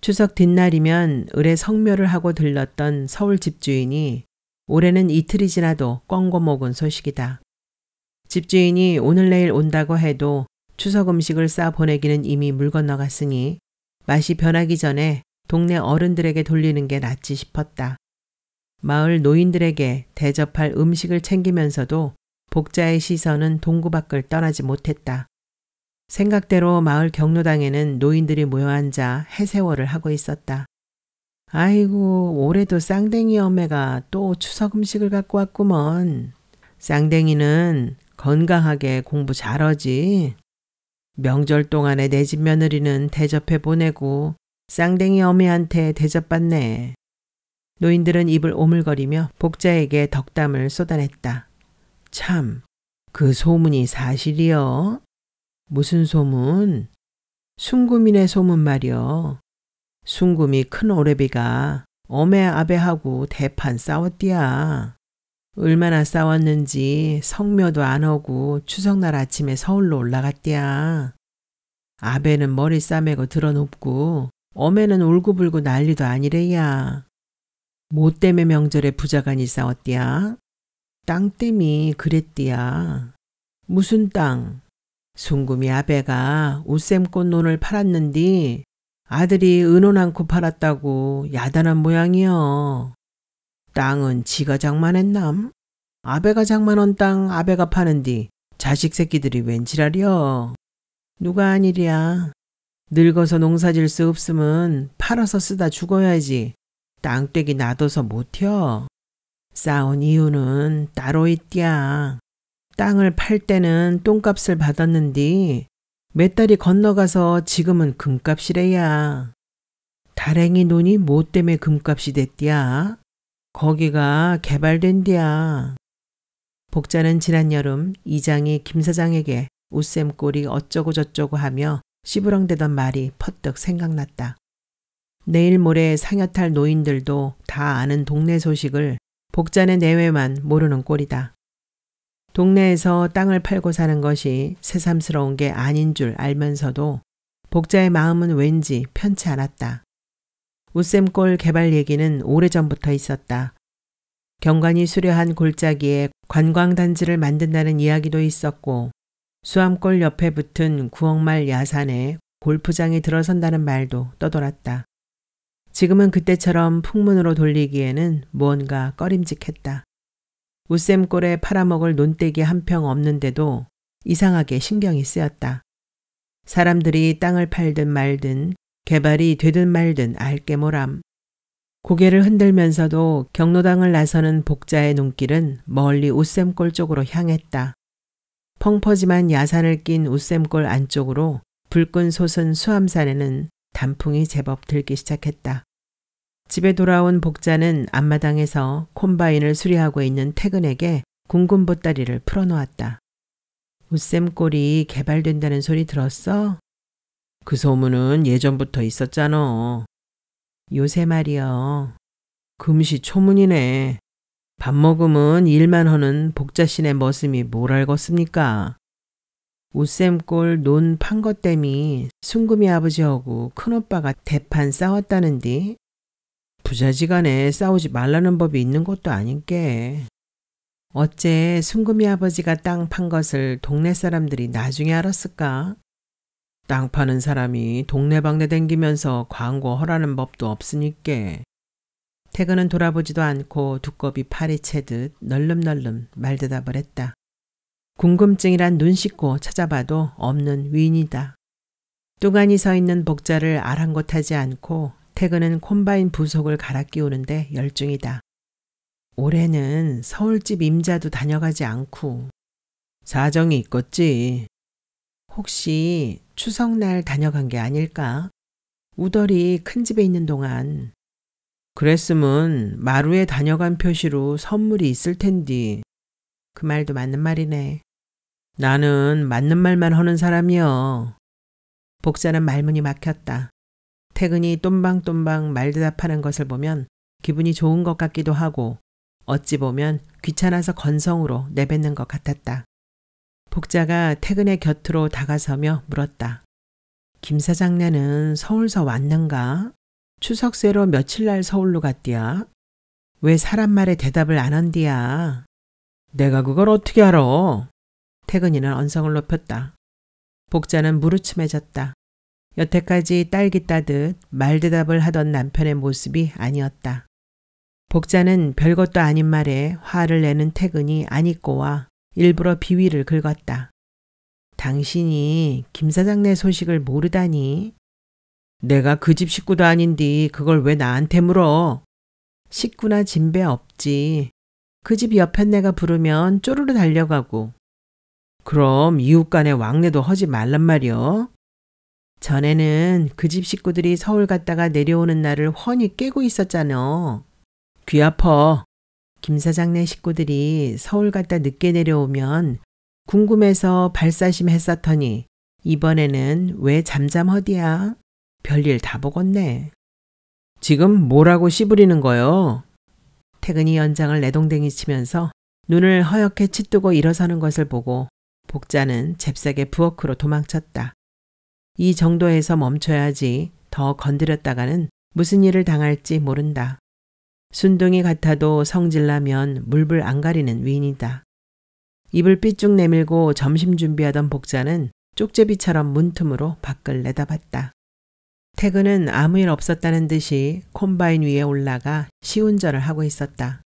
추석 뒷날이면 을의 성묘를 하고 들렀던 서울집 주인이 올해는 이틀이 지나도 꽝고 먹은 소식이다. 집주인이 오늘 내일 온다고 해도 추석 음식을 싸 보내기는 이미 물 건너갔으니 맛이 변하기 전에 동네 어른들에게 돌리는 게 낫지 싶었다. 마을 노인들에게 대접할 음식을 챙기면서도 복자의 시선은 동구 밖을 떠나지 못했다. 생각대로 마을 경로당에는 노인들이 모여 앉아 해세월을 하고 있었다. 아이고, 올해도 쌍댕이 엄매가 또 추석 음식을 갖고 왔구먼. 쌍댕이는 건강하게 공부 잘하지. 명절 동안에 내 집 며느리는 대접해 보내고 쌍댕이 어미한테 대접받네. 노인들은 입을 오물거리며 복자에게 덕담을 쏟아냈다. 참, 그 소문이 사실이여? 무슨 소문? 순구민의 소문 말이여. 순구미 큰 오래비가 어메 아베하고 대판 싸웠디야. 얼마나 싸웠는지 성묘도 안 오고 추석날 아침에 서울로 올라갔디야 아베는 머리 싸매고 드러눕고 어메는 울고불고 난리도 아니래야. 뭐 때문에 명절에 부자간이 싸웠디야? 땅 땜이 그랬디야. 무슨 땅? 순금이 아베가 옷샘꽃 논을 팔았는디 아들이 은혼 않고 팔았다고 야단한 모양이여. 땅은 지가 장만했남. 아베가 장만한 땅 아베가 파는디 자식 새끼들이 왠지라여 누가 아니랴. 늙어서 농사질 수 없으면 팔아서 쓰다 죽어야지. 땅떼기 놔둬서 못혀. 싸운 이유는 따로 있디야. 땅을 팔 때는 똥값을 받았는디 몇 달이 건너가서 지금은 금값이래야. 다행히 눈이뭐 때문에 금값이 됐디야? 거기가 개발된 데야. 복자는 지난 여름 이장이 김 사장에게 웃샘꼬이 어쩌고 저쩌고 하며 시부렁대던 말이 퍼뜩 생각났다. 내일 모레 상여탈 노인들도 다 아는 동네 소식을 복자네 내외만 모르는 꼴이다. 동네에서 땅을 팔고 사는 것이 새삼스러운 게 아닌 줄 알면서도 복자의 마음은 왠지 편치 않았다. 우쌤골 개발 얘기는 오래전부터 있었다. 경관이 수려한 골짜기에 관광단지를 만든다는 이야기도 있었고 수암골 옆에 붙은 구억말 야산에 골프장이 들어선다는 말도 떠돌았다. 지금은 그때처럼 풍문으로 돌리기에는 무언가 꺼림직했다. 우쌤골에 팔아먹을 논대기 한 평 없는데도 이상하게 신경이 쓰였다. 사람들이 땅을 팔든 말든 개발이 되든 말든 알게모람. 고개를 흔들면서도 경로당을 나서는 복자의 눈길은 멀리 웃샘골 쪽으로 향했다. 펑퍼짐한 야산을 낀 웃샘골 안쪽으로 불끈 솟은 수암산에는 단풍이 제법 들기 시작했다. 집에 돌아온 복자는 앞마당에서 콤바인을 수리하고 있는 태근에게 궁금 보따리를 풀어놓았다. 웃샘골이 개발된다는 소리 들었어? 그 소문은 예전부터 있었잖아. 요새 말이여. 금시 초문이네. 밥 먹으면 일만 허는 복자신의 머슴이 뭘 알겠습니까? 우쌤꼴 논 판 것 땜이 순금이 아버지하고 큰오빠가 대판 싸웠다는디 부자지간에 싸우지 말라는 법이 있는 것도 아닌게 어째 순금이 아버지가 땅 판 것을 동네 사람들이 나중에 알았을까? 땅 파는 사람이 동네방네 댕기면서 광고 허라는 법도 없으니께. 태그는 돌아보지도 않고 두꺼비 팔이 채듯 널름널름 말대답을 했다. 궁금증이란 눈 씻고 찾아봐도 없는 위인이다. 뚜간이 서 있는 복자를 아랑곳하지 않고 태그는 콤바인 부속을 갈아 끼우는데 열중이다. 올해는 서울집 임자도 다녀가지 않고 사정이 있겠지. 혹시 추석날 다녀간 게 아닐까? 우덜이 큰 집에 있는 동안. 그랬으면 마루에 다녀간 표시로 선물이 있을 텐디. 그 말도 맞는 말이네. 나는 맞는 말만 하는 사람이여. 복사는 말문이 막혔다. 퇴근이 똠방똠방 말 대답하는 것을 보면 기분이 좋은 것 같기도 하고 어찌 보면 귀찮아서 건성으로 내뱉는 것 같았다. 독자가 태근의 곁으로 다가서며 물었다. 김 사장네는 서울서 왔는가? 추석새로 며칠 날 서울로 갔디야? 왜 사람 말에 대답을 안 한디야? 내가 그걸 어떻게 알아? 태근이는 언성을 높였다. 복자는 무르침해졌다. 여태까지 딸기 따듯 말대답을 하던 남편의 모습이 아니었다. 복자는 별것도 아닌 말에 화를 내는 태근이 아니고와 일부러 비위를 긁었다. 당신이 김 사장네 소식을 모르다니. 내가 그 집 식구도 아닌디 그걸 왜 나한테 물어? 식구나 진배 없지. 그 집옆편내가 부르면 쪼르르 달려가고. 그럼 이웃 간에 왕래도 하지 말란 말이오 전에는 그 집 식구들이 서울 갔다가 내려오는 날을 훤히 깨고 있었잖아. 귀 아파. 김 사장네 식구들이 서울 갔다 늦게 내려오면 궁금해서 발사심 했었더니 이번에는 왜 잠잠허디야? 별일 다 보겠네. 지금 뭐라고 씨부리는 거요? 퇴근이 연장을 내동댕이 치면서 눈을 허옇게 치뜨고 일어서는 것을 보고 복자는 잽싸게 부엌으로 도망쳤다. 이 정도에서 멈춰야지 더 건드렸다가는 무슨 일을 당할지 모른다. 순둥이 같아도 성질나면 물불 안 가리는 위인이다. 입을 삐쭉 내밀고 점심 준비하던 복자는 쪽제비처럼 문틈으로 밖을 내다봤다. 태그는 아무 일 없었다는 듯이 콤바인 위에 올라가 시운전을 하고 있었다.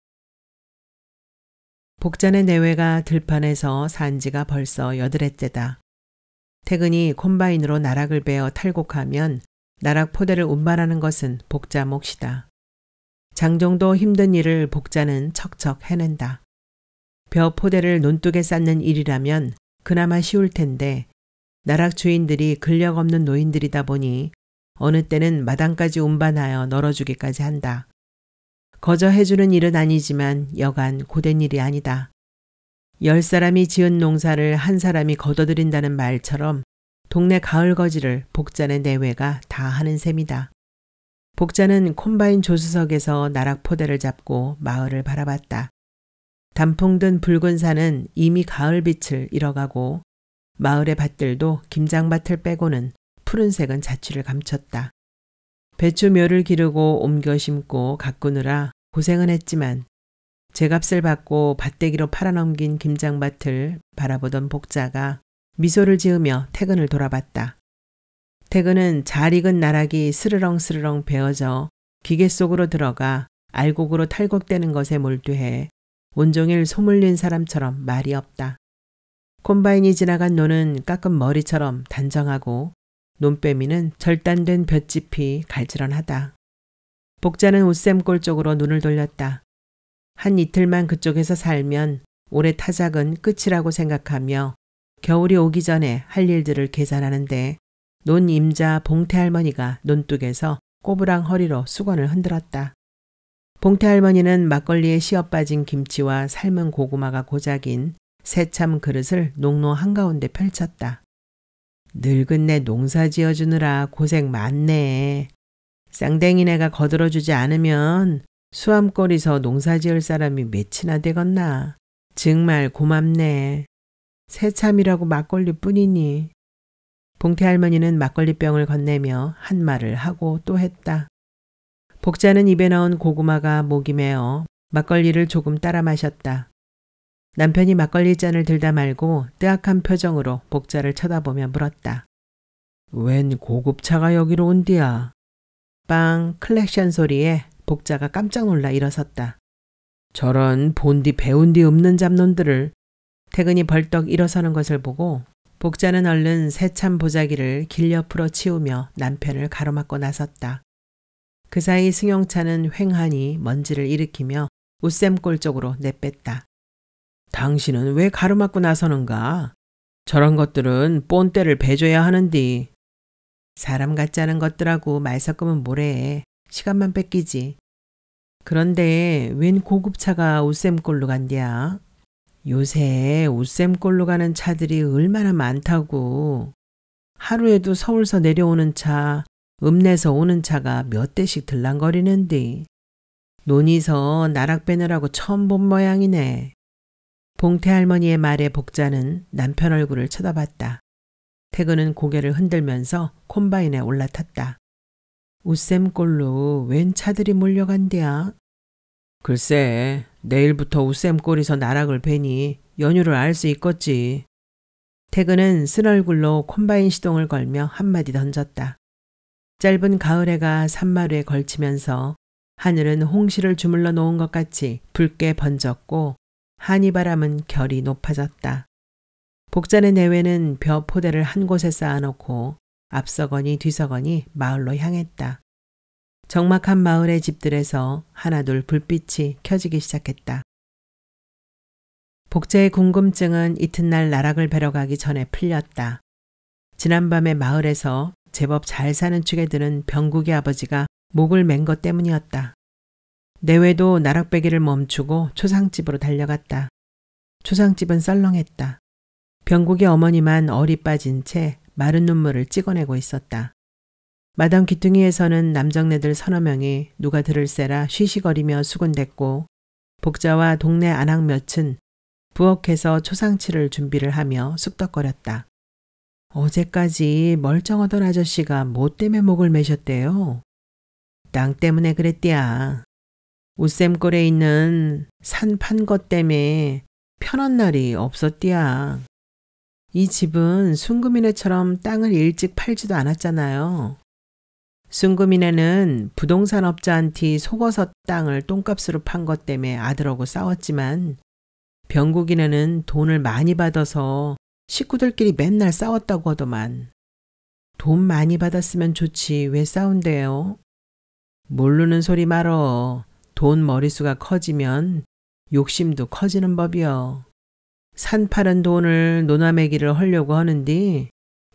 복자네 내외가 들판에서 산 지가 벌써 여드렛째다 태근이 콤바인으로 나락을 베어 탈곡하면 나락 포대를 운반하는 것은 복자 몫이다. 장정도 힘든 일을 복자는 척척 해낸다. 벼 포대를 논둑에 쌓는 일이라면 그나마 쉬울 텐데 나락 주인들이 근력 없는 노인들이다 보니 어느 때는 마당까지 운반하여 널어주기까지 한다. 거저 해주는 일은 아니지만 여간 고된 일이 아니다. 열 사람이 지은 농사를 한 사람이 걷어들인다는 말처럼 동네 가을 거지를 복자네 내외가 다 하는 셈이다. 복자는 콤바인 조수석에서 나락포대를 잡고 마을을 바라봤다. 단풍 든 붉은 산은 이미 가을빛을 잃어가고 마을의 밭들도 김장밭을 빼고는 푸른색은 자취를 감췄다. 배추묘를 기르고 옮겨 심고 가꾸느라 고생은 했지만 제값을 받고 밭대기로 팔아넘긴 김장밭을 바라보던 복자가 미소를 지으며 퇴근을 돌아봤다. 태그는 잘 익은 나락이 스르렁스르렁 베어져 기계 속으로 들어가 알곡으로 탈곡되는 것에 몰두해 온종일 소물린 사람처럼 말이 없다. 콤바인이 지나간 노는 깎은 머리처럼 단정하고 논빼미는 절단된 볕짚이 갈지런하다. 복자는 옷샘골 쪽으로 눈을 돌렸다. 한 이틀만 그쪽에서 살면 올해 타작은 끝이라고 생각하며 겨울이 오기 전에 할 일들을 계산하는데 논 임자 봉태 할머니가 논둑에서 꼬부랑 허리로 수건을 흔들었다. 봉태 할머니는 막걸리에 시어 빠진 김치와 삶은 고구마가 고작인 새참 그릇을 농로 한가운데 펼쳤다. 늙은 내 농사 지어주느라 고생 많네. 쌍댕이네가 거들어주지 않으면 수암거리서 농사 지을 사람이 몇이나 되겠나. 정말 고맙네. 새참이라고 막걸리 뿐이니 봉태 할머니는 막걸리병을 건네며 한 말을 하고 또 했다. 복자는 입에 넣은 고구마가 목이 메어 막걸리를 조금 따라 마셨다. 남편이 막걸리 잔을 들다 말고 뜨악한 표정으로 복자를 쳐다보며 물었다. 웬 고급차가 여기로 온디야? 빵 클렉션 소리에 복자가 깜짝 놀라 일어섰다. 저런 본디 배운디 없는 잡놈들을 태근이 벌떡 일어서는 것을 보고 복자는 얼른 새참 보자기를 길 옆으로 치우며 남편을 가로막고 나섰다. 그 사이 승용차는 횡하니 먼지를 일으키며 웃샘골 쪽으로 내뺐다. 당신은 왜 가로막고 나서는가? 저런 것들은 본때를 베줘야 하는디. 사람 같지 않은 것들하고 말 섞으면 모래 시간만 뺏기지. 그런데 웬 고급차가 웃샘골로 간디야? 요새 옷샘골로 가는 차들이 얼마나 많다고. 하루에도 서울서 내려오는 차, 읍내서 오는 차가 몇 대씩 들랑거리는디. 논이서 나락 빼느라고 처음 본 모양이네. 봉태 할머니의 말에 복자는 남편 얼굴을 쳐다봤다. 태그는 고개를 흔들면서 콤바인에 올라탔다. 웃샘골로웬 차들이 몰려간대야? 글쎄, 내일부터 우쌤 꼴에서 나락을 베니 연휴를알 수 있겠지. 태그는 쓴 얼굴로 콤바인 시동을 걸며 한마디 던졌다. 짧은 가을 해가 산마루에 걸치면서 하늘은 홍시를 주물러 놓은 것 같이 붉게 번졌고 한이 바람은 결이 높아졌다. 복전의 내외는 벼 포대를 한 곳에 쌓아놓고 앞서거니 뒤서거니 마을로 향했다. 적막한 마을의 집들에서 하나둘 불빛이 켜지기 시작했다. 복제의 궁금증은 이튿날 나락을 베러 가기 전에 풀렸다. 지난밤에 마을에서 제법 잘 사는 축에 드는 병국의 아버지가 목을 맨 것 때문이었다. 내외도 나락배기를 멈추고 초상집으로 달려갔다. 초상집은 썰렁했다. 병국의 어머니만 얼이 빠진 채 마른 눈물을 찍어내고 있었다. 마당 귀퉁이에서는 남정네들 서너 명이 누가 들을세라 쉬쉬거리며 수군댔고 복자와 동네 안악 몇은 부엌에서 초상치를 준비를 하며 쑥덕거렸다. 어제까지 멀쩡하던 아저씨가 뭐 때문에 목을 매셨대요? 땅 때문에 그랬디야. 우쌤골에 있는 산 판 것 때문에 편한 날이 없었디야. 이 집은 순금이네처럼 땅을 일찍 팔지도 않았잖아요. 순금이네는 부동산 업자한테 속어서 땅을 똥값으로 판 것 때문에 아들하고 싸웠지만 병국이네는 돈을 많이 받아서 식구들끼리 맨날 싸웠다고 하더만. 돈 많이 받았으면 좋지 왜 싸운대요? 모르는 소리 말어. 돈 머리수가 커지면 욕심도 커지는 법이요. 산 파는 돈을 노나매기를 하려고 하는디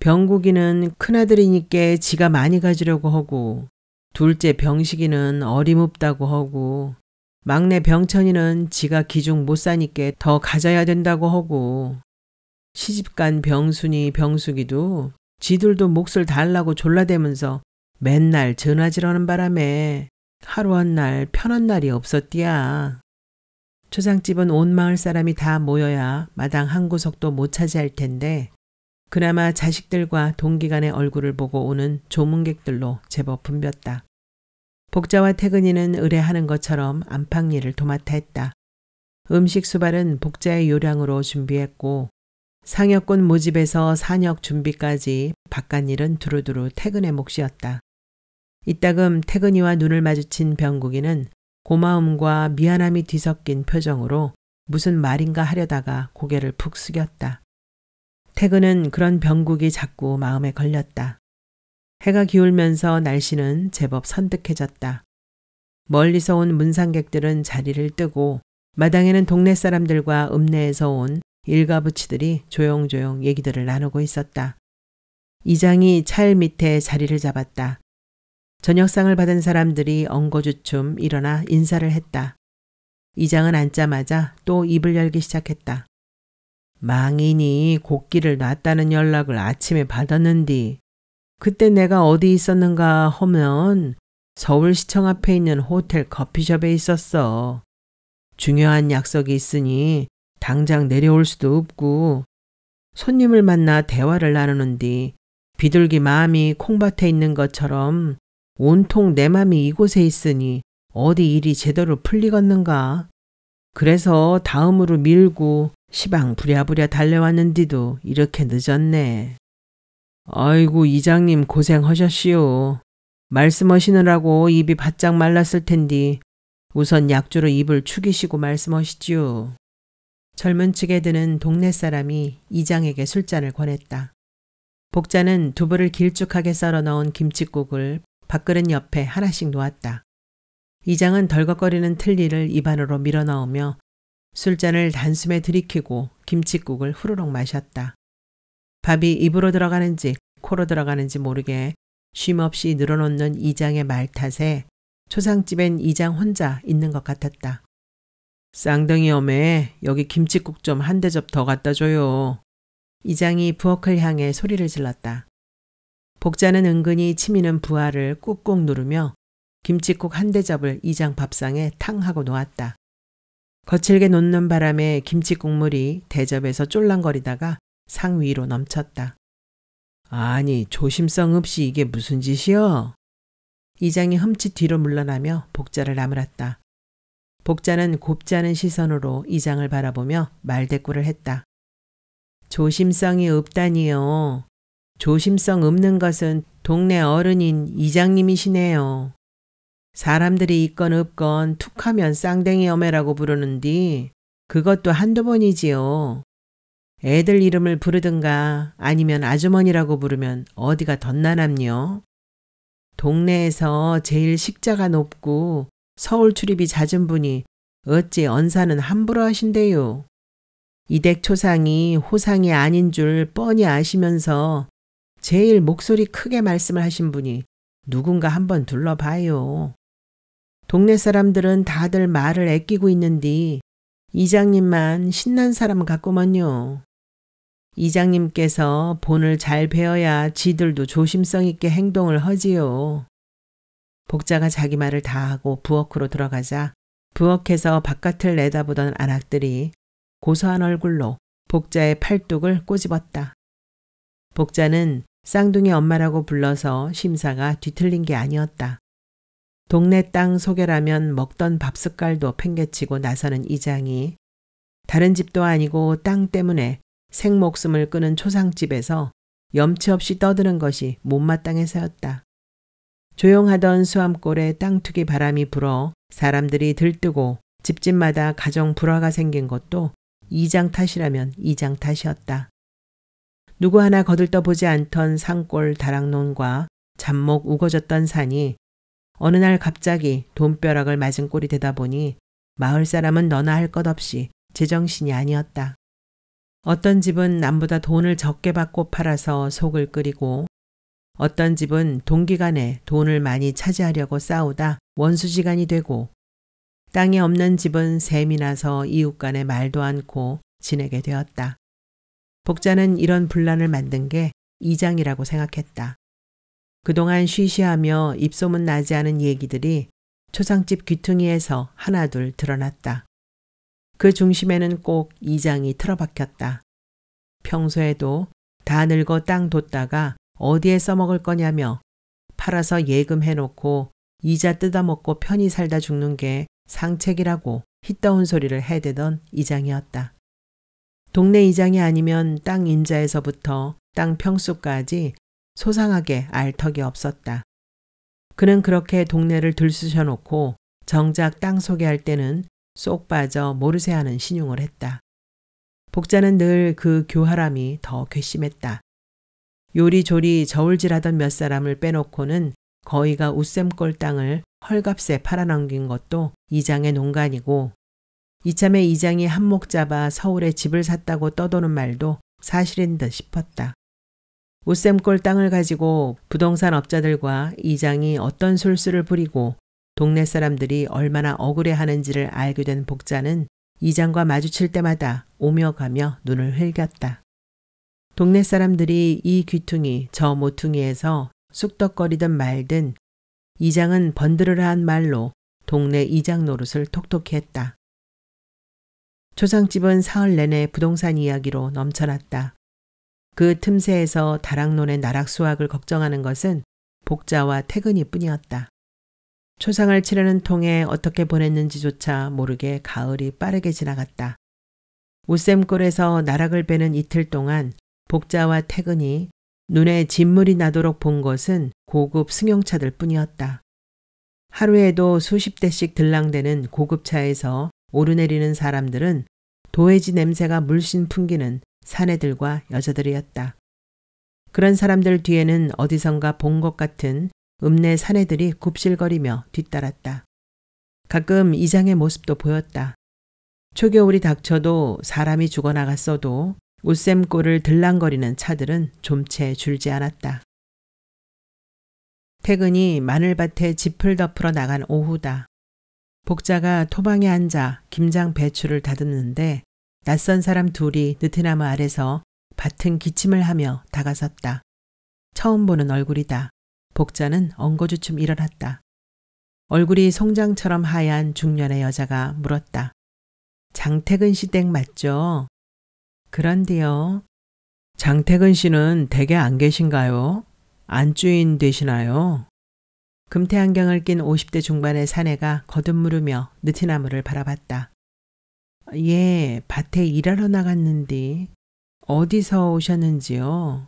병국이는 큰아들이니께 지가 많이 가지려고 하고 둘째 병식이는 어림없다고 하고 막내 병천이는 지가 기중 못 사니께 더 가져야 된다고 하고 시집간 병순이 병숙이도 지들도 몫을 달라고 졸라대면서 맨날 전화질하는 바람에 하루 한 날 편한 날이 없었디야. 초상집은 온 마을 사람이 다 모여야 마당 한 구석도 못 차지할 텐데 그나마 자식들과 동기 간의 얼굴을 보고 오는 조문객들로 제법 붐볐다. 복자와 태근이는 의뢰하는 것처럼 안팎 일을 도맡아 했다. 음식 수발은 복자의 요량으로 준비했고 상여권 모집에서 산역 준비까지 바깥일은 두루두루 태근의 몫이었다. 이따금 태근이와 눈을 마주친 병국이는 고마움과 미안함이 뒤섞인 표정으로 무슨 말인가 하려다가 고개를 푹 숙였다. 태그는 그런 병국이 자꾸 마음에 걸렸다. 해가 기울면서 날씨는 제법 선득해졌다. 멀리서 온 문상객들은 자리를 뜨고 마당에는 동네 사람들과 읍내에서 온 일가부치들이 조용조용 얘기들을 나누고 있었다. 이장이 찰 밑에 자리를 잡았다. 저녁상을 받은 사람들이 엉거주춤 일어나 인사를 했다. 이장은 앉자마자 또 입을 열기 시작했다. 망인이 곡기를 났다는 연락을 아침에 받았는디 그때 내가 어디 있었는가 하면 서울시청 앞에 있는 호텔 커피숍에 있었어. 중요한 약속이 있으니 당장 내려올 수도 없고 손님을 만나 대화를 나누는 디 비둘기 마음이 콩밭에 있는 것처럼 온통 내 마음이 이곳에 있으니 어디 일이 제대로 풀리겠는가. 그래서 다음으로 밀고 시방 부랴부랴 달려왔는디도 이렇게 늦었네. 아이고 이장님 고생하셨시오. 말씀하시느라고 입이 바짝 말랐을 텐디 우선 약주로 입을 축이시고 말씀하시지요. 젊은 측에 드는 동네 사람이 이장에게 술잔을 권했다. 복자는 두부를 길쭉하게 썰어 넣은 김치국을 밥그릇 옆에 하나씩 놓았다. 이장은 덜걱거리는 틀니를 입안으로 밀어 넣으며 술잔을 단숨에 들이키고 김칫국을 후루룩 마셨다. 밥이 입으로 들어가는지 코로 들어가는지 모르게 쉼없이 늘어놓는 이장의 말 탓에 초상집엔 이장 혼자 있는 것 같았다. 쌍둥이 엄에 여기 김칫국 좀 한 대접 더 갖다 줘요. 이장이 부엌을 향해 소리를 질렀다. 복자는 은근히 치미는 부하를 꾹꾹 누르며 김칫국 한 대접을 이장 밥상에 탕 하고 놓았다. 거칠게 놓는 바람에 김치 국물이 대접에서 쫄랑거리다가 상 위로 넘쳤다. 아니, 조심성 없이 이게 무슨 짓이여? 이장이 흠칫 뒤로 물러나며 복자를 나무랐다. 복자는 곱지 않은 시선으로 이장을 바라보며 말대꾸를 했다. 조심성이 없다니요. 조심성 없는 것은 동네 어른인 이장님이시네요. 사람들이 있건 없건 툭하면 쌍댕이 어매라고 부르는디 그것도 한두 번이지요. 애들 이름을 부르든가 아니면 아주머니라고 부르면 어디가 덧나남요. 동네에서 제일 식자가 높고 서울 출입이 잦은 분이 어찌 언사는 함부로 하신대요. 이댁초상이 호상이 아닌 줄 뻔히 아시면서 제일 목소리 크게 말씀을 하신 분이 누군가 한번 둘러봐요. 동네 사람들은 다들 말을 아끼고 있는디 이장님만 신난 사람 같구먼요. 이장님께서 본을 잘 배워야 지들도 조심성 있게 행동을 하지요. 복자가 자기 말을 다 하고 부엌으로 들어가자 부엌에서 바깥을 내다보던 아악들이 고소한 얼굴로 복자의 팔뚝을 꼬집었다. 복자는 쌍둥이 엄마라고 불러서 심사가 뒤틀린 게 아니었다. 동네 땅 소개라면 먹던 밥 숟갈도 팽개치고 나서는 이장이 다른 집도 아니고 땅 때문에 생목숨을 끊은 초상집에서 염치 없이 떠드는 것이 못마땅해서였다. 조용하던 수암골에 땅투기 바람이 불어 사람들이 들뜨고 집집마다 가정 불화가 생긴 것도 이장 탓이라면 이장 탓이었다. 누구 하나 거들떠 보지 않던 산골 다락논과 잡목 우거졌던 산이 어느 날 갑자기 돈벼락을 맞은 꼴이 되다 보니 마을 사람은 너나 할 것 없이 제정신이 아니었다. 어떤 집은 남보다 돈을 적게 받고 팔아서 속을 끓이고 어떤 집은 동기간에 돈을 많이 차지하려고 싸우다 원수지간이 되고 땅이 없는 집은 셈이 나서 이웃간에 말도 않고 지내게 되었다. 복자는 이런 분란을 만든 게 이장이라고 생각했다. 그동안 쉬쉬하며 입소문 나지 않은 얘기들이 초상집 귀퉁이에서 하나둘 드러났다. 그 중심에는 꼭 이장이 틀어박혔다. 평소에도 다 늙어 땅 뒀다가 어디에 써먹을 거냐며 팔아서 예금해놓고 이자 뜯어먹고 편히 살다 죽는 게 상책이라고 히떠운 소리를 해대던 이장이었다. 동네 이장이 아니면 땅 인자에서부터 땅 평수까지 소상하게 알 턱이 없었다. 그는 그렇게 동네를 들쑤셔놓고 정작 땅 소개할 때는 쏙 빠져 모르쇠하는 신용을 했다. 복자는 늘 그 교활함이 더 괘씸했다. 요리조리 저울질하던 몇 사람을 빼놓고는 거의가 웃셈골 땅을 헐값에 팔아넘긴 것도 이장의 농간이고 이참에 이장이 한몫 잡아 서울에 집을 샀다고 떠도는 말도 사실인 듯 싶었다. 우셈골 땅을 가지고 부동산 업자들과 이장이 어떤 술수를 부리고 동네 사람들이 얼마나 억울해하는지를 알게 된 복자는 이장과 마주칠 때마다 오며 가며 눈을 흘겼다. 동네 사람들이 이 귀퉁이 저 모퉁이에서 쑥덕거리든 말든 이장은 번들으라한 말로 동네 이장 노릇을 톡톡히 했다. 초상집은 사흘 내내 부동산 이야기로 넘쳐났다. 그 틈새에서 다락논의 나락 수확을 걱정하는 것은 복자와 태근이 뿐이었다. 초상을 치르는 통에 어떻게 보냈는지조차 모르게 가을이 빠르게 지나갔다. 우샘골에서 나락을 빼는 이틀 동안 복자와 태근이 눈에 진물이 나도록 본 것은 고급 승용차들 뿐이었다. 하루에도 수십 대씩 들랑대는 고급차에서 오르내리는 사람들은 도해지 냄새가 물씬 풍기는 사내들과 여자들이었다. 그런 사람들 뒤에는 어디선가 본 것 같은 읍내 사내들이 굽실거리며 뒤따랐다. 가끔 이장의 모습도 보였다. 초겨울이 닥쳐도 사람이 죽어나갔어도 웃샘골을 들랑거리는 차들은 좀 채 줄지 않았다. 퇴근이 마늘밭에 짚을 덮으러 나간 오후다. 복자가 토방에 앉아 김장 배추를 다듬는데 낯선 사람 둘이 느티나무 아래서 밭은 기침을 하며 다가섰다. 처음 보는 얼굴이다. 복자는 엉거주춤 일어났다. 얼굴이 송장처럼 하얀 중년의 여자가 물었다. 장태근 씨댁 맞죠? 그런데요. 장태근 씨는 댁에 안 계신가요? 안주인 되시나요? 금태안경을 낀 50대 중반의 사내가 거듭 물으며 느티나무를 바라봤다. 예, 밭에 일하러 나갔는데 어디서 오셨는지요?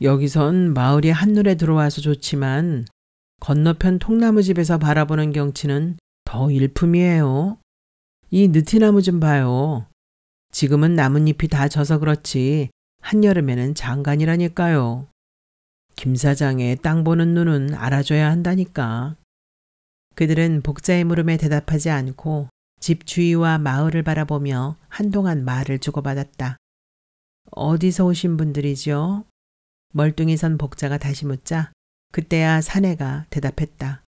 여기선 마을이 한눈에 들어와서 좋지만 건너편 통나무 집에서 바라보는 경치는 더 일품이에요. 이 느티나무 좀 봐요. 지금은 나뭇잎이 다 져서 그렇지 한여름에는 장관이라니까요. 김 사장의 땅 보는 눈은 알아줘야 한다니까. 그들은 복자의 물음에 대답하지 않고 집 주위와 마을을 바라보며 한동안 말을 주고받았다. 어디서 오신 분들이죠? 멀뚱이 선 복자가 다시 묻자 그때야 사내가 대답했다.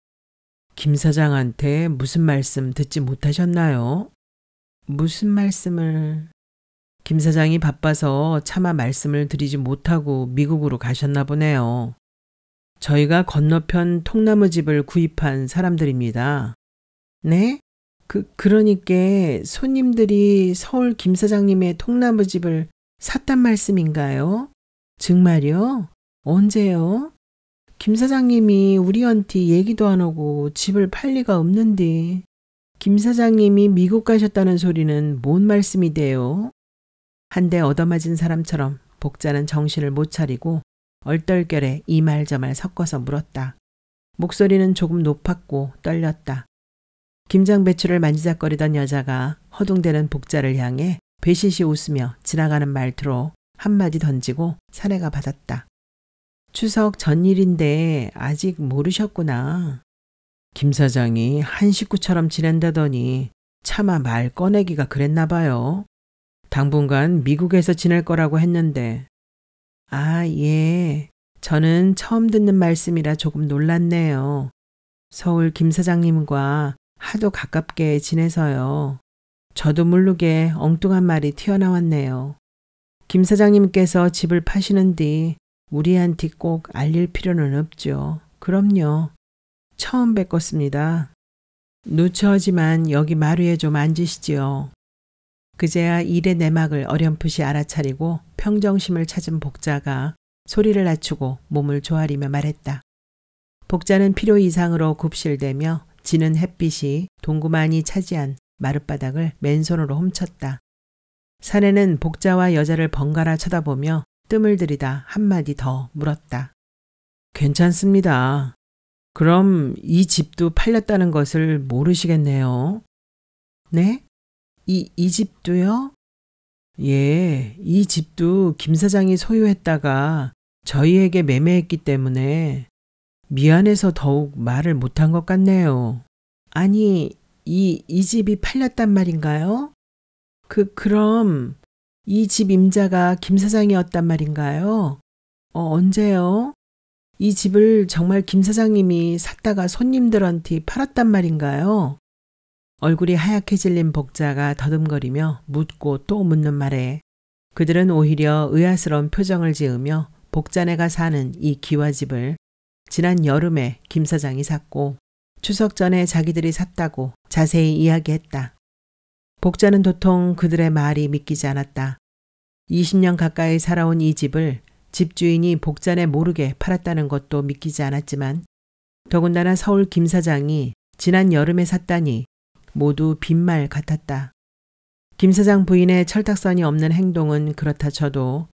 김 사장한테 무슨 말씀 듣지 못하셨나요? 무슨 말씀을... 김 사장이 바빠서 차마 말씀을 드리지 못하고 미국으로 가셨나 보네요. 저희가 건너편 통나무 집을 구입한 사람들입니다. 네? 그, 그러니까 손님들이 서울 김 사장님의 통나무집을 샀단 말씀인가요? 정말요? 언제요? 김 사장님이 우리한테 얘기도 안 하고 집을 팔 리가 없는데 김 사장님이 미국 가셨다는 소리는 뭔 말씀이 돼요? 한 대 얻어맞은 사람처럼 복자는 정신을 못 차리고 얼떨결에 이말저말 섞어서 물었다. 목소리는 조금 높았고 떨렸다. 김장 배추를 만지작거리던 여자가 허둥대는 복자를 향해 배시시 웃으며 지나가는 말투로 한마디 던지고 사내가 받았다. 추석 전일인데 아직 모르셨구나. 김 사장이 한 식구처럼 지낸다더니 차마 말 꺼내기가 그랬나 봐요. 당분간 미국에서 지낼 거라고 했는데. 아, 예. 저는 처음 듣는 말씀이라 조금 놀랐네요. 서울 김 사장님과 하도 가깝게 지내서요. 저도 모르게 엉뚱한 말이 튀어나왔네요. 김 사장님께서 집을 파시는 뒤 우리한테 꼭 알릴 필요는 없죠. 그럼요. 처음 뵙겠습니다. 누처지만 여기 마루에 좀 앉으시지요. 그제야 일의 내막을 어렴풋이 알아차리고 평정심을 찾은 복자가 소리를 낮추고 몸을 조아리며 말했다. 복자는 필요 이상으로 굽실대며 지는 햇빛이 동구만이 차지한 마룻바닥을 맨손으로 훔쳤다. 사내는 복자와 여자를 번갈아 쳐다보며 뜸을 들이다 한마디 더 물었다. 괜찮습니다. 그럼 이 집도 팔렸다는 것을 모르시겠네요. 네? 이, 이 집도요? 예, 이 집도 김 사장이 소유했다가 저희에게 매매했기 때문에 미안해서 더욱 말을 못한 것 같네요. 아니, 이, 이 집이 팔렸단 말인가요? 그, 그럼, 이 집 임자가 김 사장이었단 말인가요? 어, 언제요? 이 집을 정말 김 사장님이 샀다가 손님들한테 팔았단 말인가요? 얼굴이 하얗게 질린 복자가 더듬거리며 묻고 또 묻는 말에 그들은 오히려 의아스러운 표정을 지으며 복자네가 사는 이 기와집을 지난 여름에 김 사장이 샀고 추석 전에 자기들이 샀다고 자세히 이야기했다. 복자는 도통 그들의 말이 믿기지 않았다. 20년 가까이 살아온 이 집을 집주인이 복자네 모르게 팔았다는 것도 믿기지 않았지만 더군다나 서울 김 사장이 지난 여름에 샀다니 모두 빈말 같았다. 김 사장 부인의 철탁선이 없는 행동은 그렇다 쳐도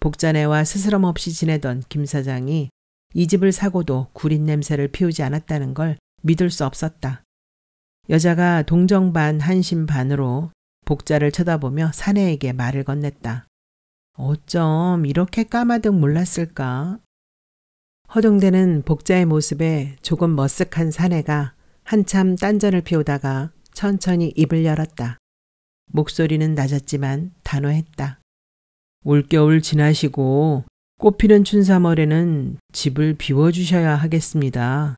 복자네와 스스럼 없이 지내던 김 사장이 이 집을 사고도 구린 냄새를 피우지 않았다는 걸 믿을 수 없었다. 여자가 동정 반 한심 반으로 복자를 쳐다보며 사내에게 말을 건넸다. 어쩜 이렇게 까마득 몰랐을까? 허둥대는 복자의 모습에 조금 머쓱한 사내가 한참 딴전을 피우다가 천천히 입을 열었다. 목소리는 낮았지만 단호했다. 올겨울 지나시고 꽃피는 춘삼월에는 집을 비워주셔야 하겠습니다.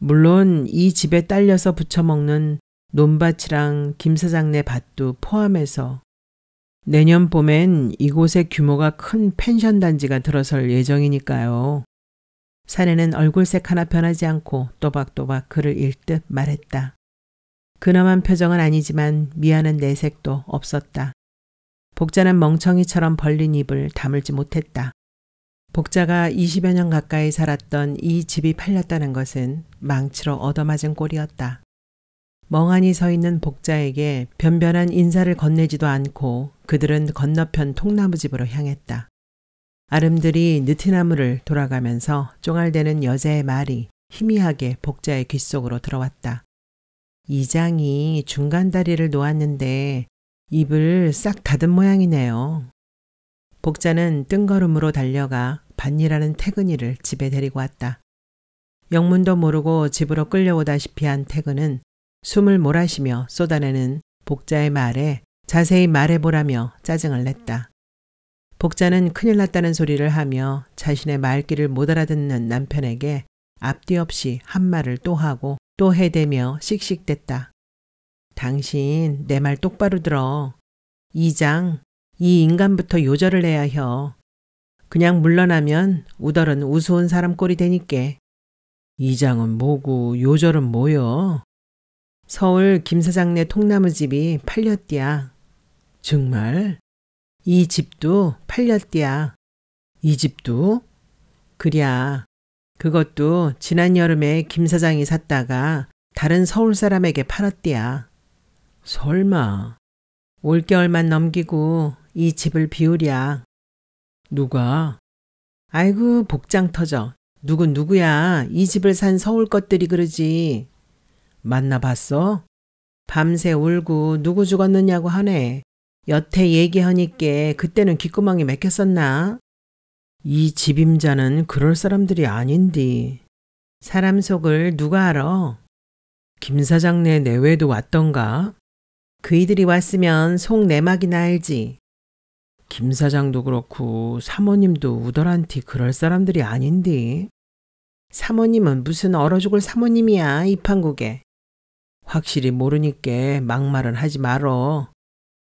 물론 이 집에 딸려서 부쳐먹는 논밭이랑 김사장네 밭도 포함해서 내년 봄엔 이곳의 규모가 큰 펜션 단지가 들어설 예정이니까요. 사내는 얼굴색 하나 변하지 않고 또박또박 글을 읽듯 말했다. 그나한 표정은 아니지만 미안한 내색도 없었다. 복자는 멍청이처럼 벌린 입을 다물지 못했다. 복자가 20여 년 가까이 살았던 이 집이 팔렸다는 것은 망치로 얻어맞은 꼴이었다. 멍하니 서 있는 복자에게 변변한 인사를 건네지도 않고 그들은 건너편 통나무집으로 향했다. 아름들이 느티나무를 돌아가면서 쫑알대는 여자의 말이 희미하게 복자의 귓속으로 들어왔다. 이장이 중간 다리를 놓았는데 입을 싹 닫은 모양이네요. 복자는 뜬걸음으로 달려가 반이라는 태근이를 집에 데리고 왔다. 영문도 모르고 집으로 끌려오다시피 한 태근은 숨을 몰아쉬며 쏟아내는 복자의 말에 자세히 말해보라며 짜증을 냈다. 복자는 큰일 났다는 소리를 하며 자신의 말귀를 못 알아듣는 남편에게 앞뒤 없이 한 말을 또 하고 또 해대며 씩씩댔다. 당신 내 말 똑바로 들어. 이장 이 인간부터 요절을 해야 혀. 그냥 물러나면 우덜은 우스운 사람 꼴이 되니께. 이장은 뭐고 요절은 뭐여? 서울 김사장네 통나무 집이 팔렸디야. 정말? 이 집도 팔렸디야. 이 집도? 그랴. 그것도 지난 여름에 김 사장이 샀다가 다른 서울 사람에게 팔았디야. 설마. 올겨울만 넘기고 이 집을 비우랴. 누가? 아이고 복장 터져. 누군 누구야. 이 집을 산 서울 것들이 그러지. 만나봤어? 밤새 울고 누구 죽었느냐고 하네. 여태 얘기하니께 그때는 귓구멍이 맥혔었나? 이 집임자는 그럴 사람들이 아닌디. 사람 속을 누가 알아? 김 사장네 내외도 왔던가? 그이들이 왔으면 속 내막이나 알지. 김 사장도 그렇고 사모님도 우덜한티 그럴 사람들이 아닌디. 사모님은 무슨 얼어 죽을 사모님이야 이 판국에. 확실히 모르니께 막말은 하지 말어.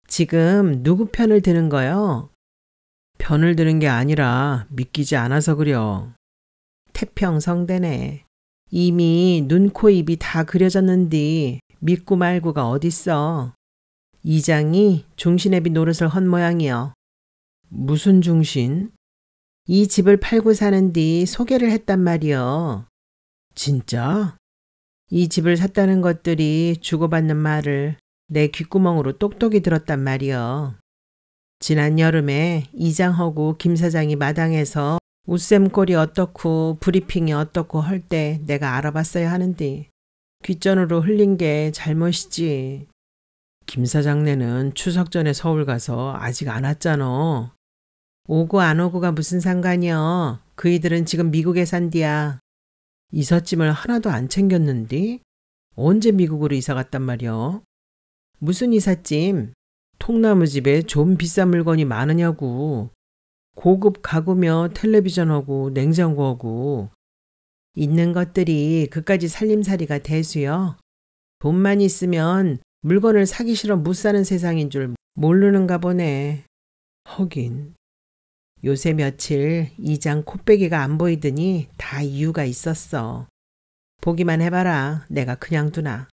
지금 누구 편을 드는 거요? 편을 드는 게 아니라 믿기지 않아서 그려. 태평성대네. 이미 눈, 코, 입이 다 그려졌는디 믿고 말고가 어딨어. 이장이 종신애비 노릇을 헌 모양이여. 무슨 중신? 이 집을 팔고 사는 뒤 소개를 했단 말이요. 진짜? 이 집을 샀다는 것들이 주고받는 말을 내 귓구멍으로 똑똑히 들었단 말이요. 지난 여름에 이장하고 김 사장이 마당에서 웃셈꼴이 어떻고 브리핑이 어떻고 할 때 내가 알아봤어야 하는데 귓전으로 흘린 게 잘못이지. 김 사장네는 추석 전에 서울 가서 아직 안 왔잖아. 오고 안 오고가 무슨 상관이여. 그이들은 지금 미국에 산디야. 이삿짐을 하나도 안 챙겼는디? 언제 미국으로 이사 갔단 말이여? 무슨 이삿짐? 통나무 집에 좀 비싼 물건이 많으냐고. 고급 가구며 텔레비전하고 냉장고하고. 있는 것들이 그까지 살림살이가 대수여. 돈만 있으면 물건을 사기 싫어 못 사는 세상인 줄 모르는가 보네. 허긴 요새 며칠 이장 코빼기가안 보이더니 다 이유가 있었어. 보기만 해봐라. 내가 그냥 두나.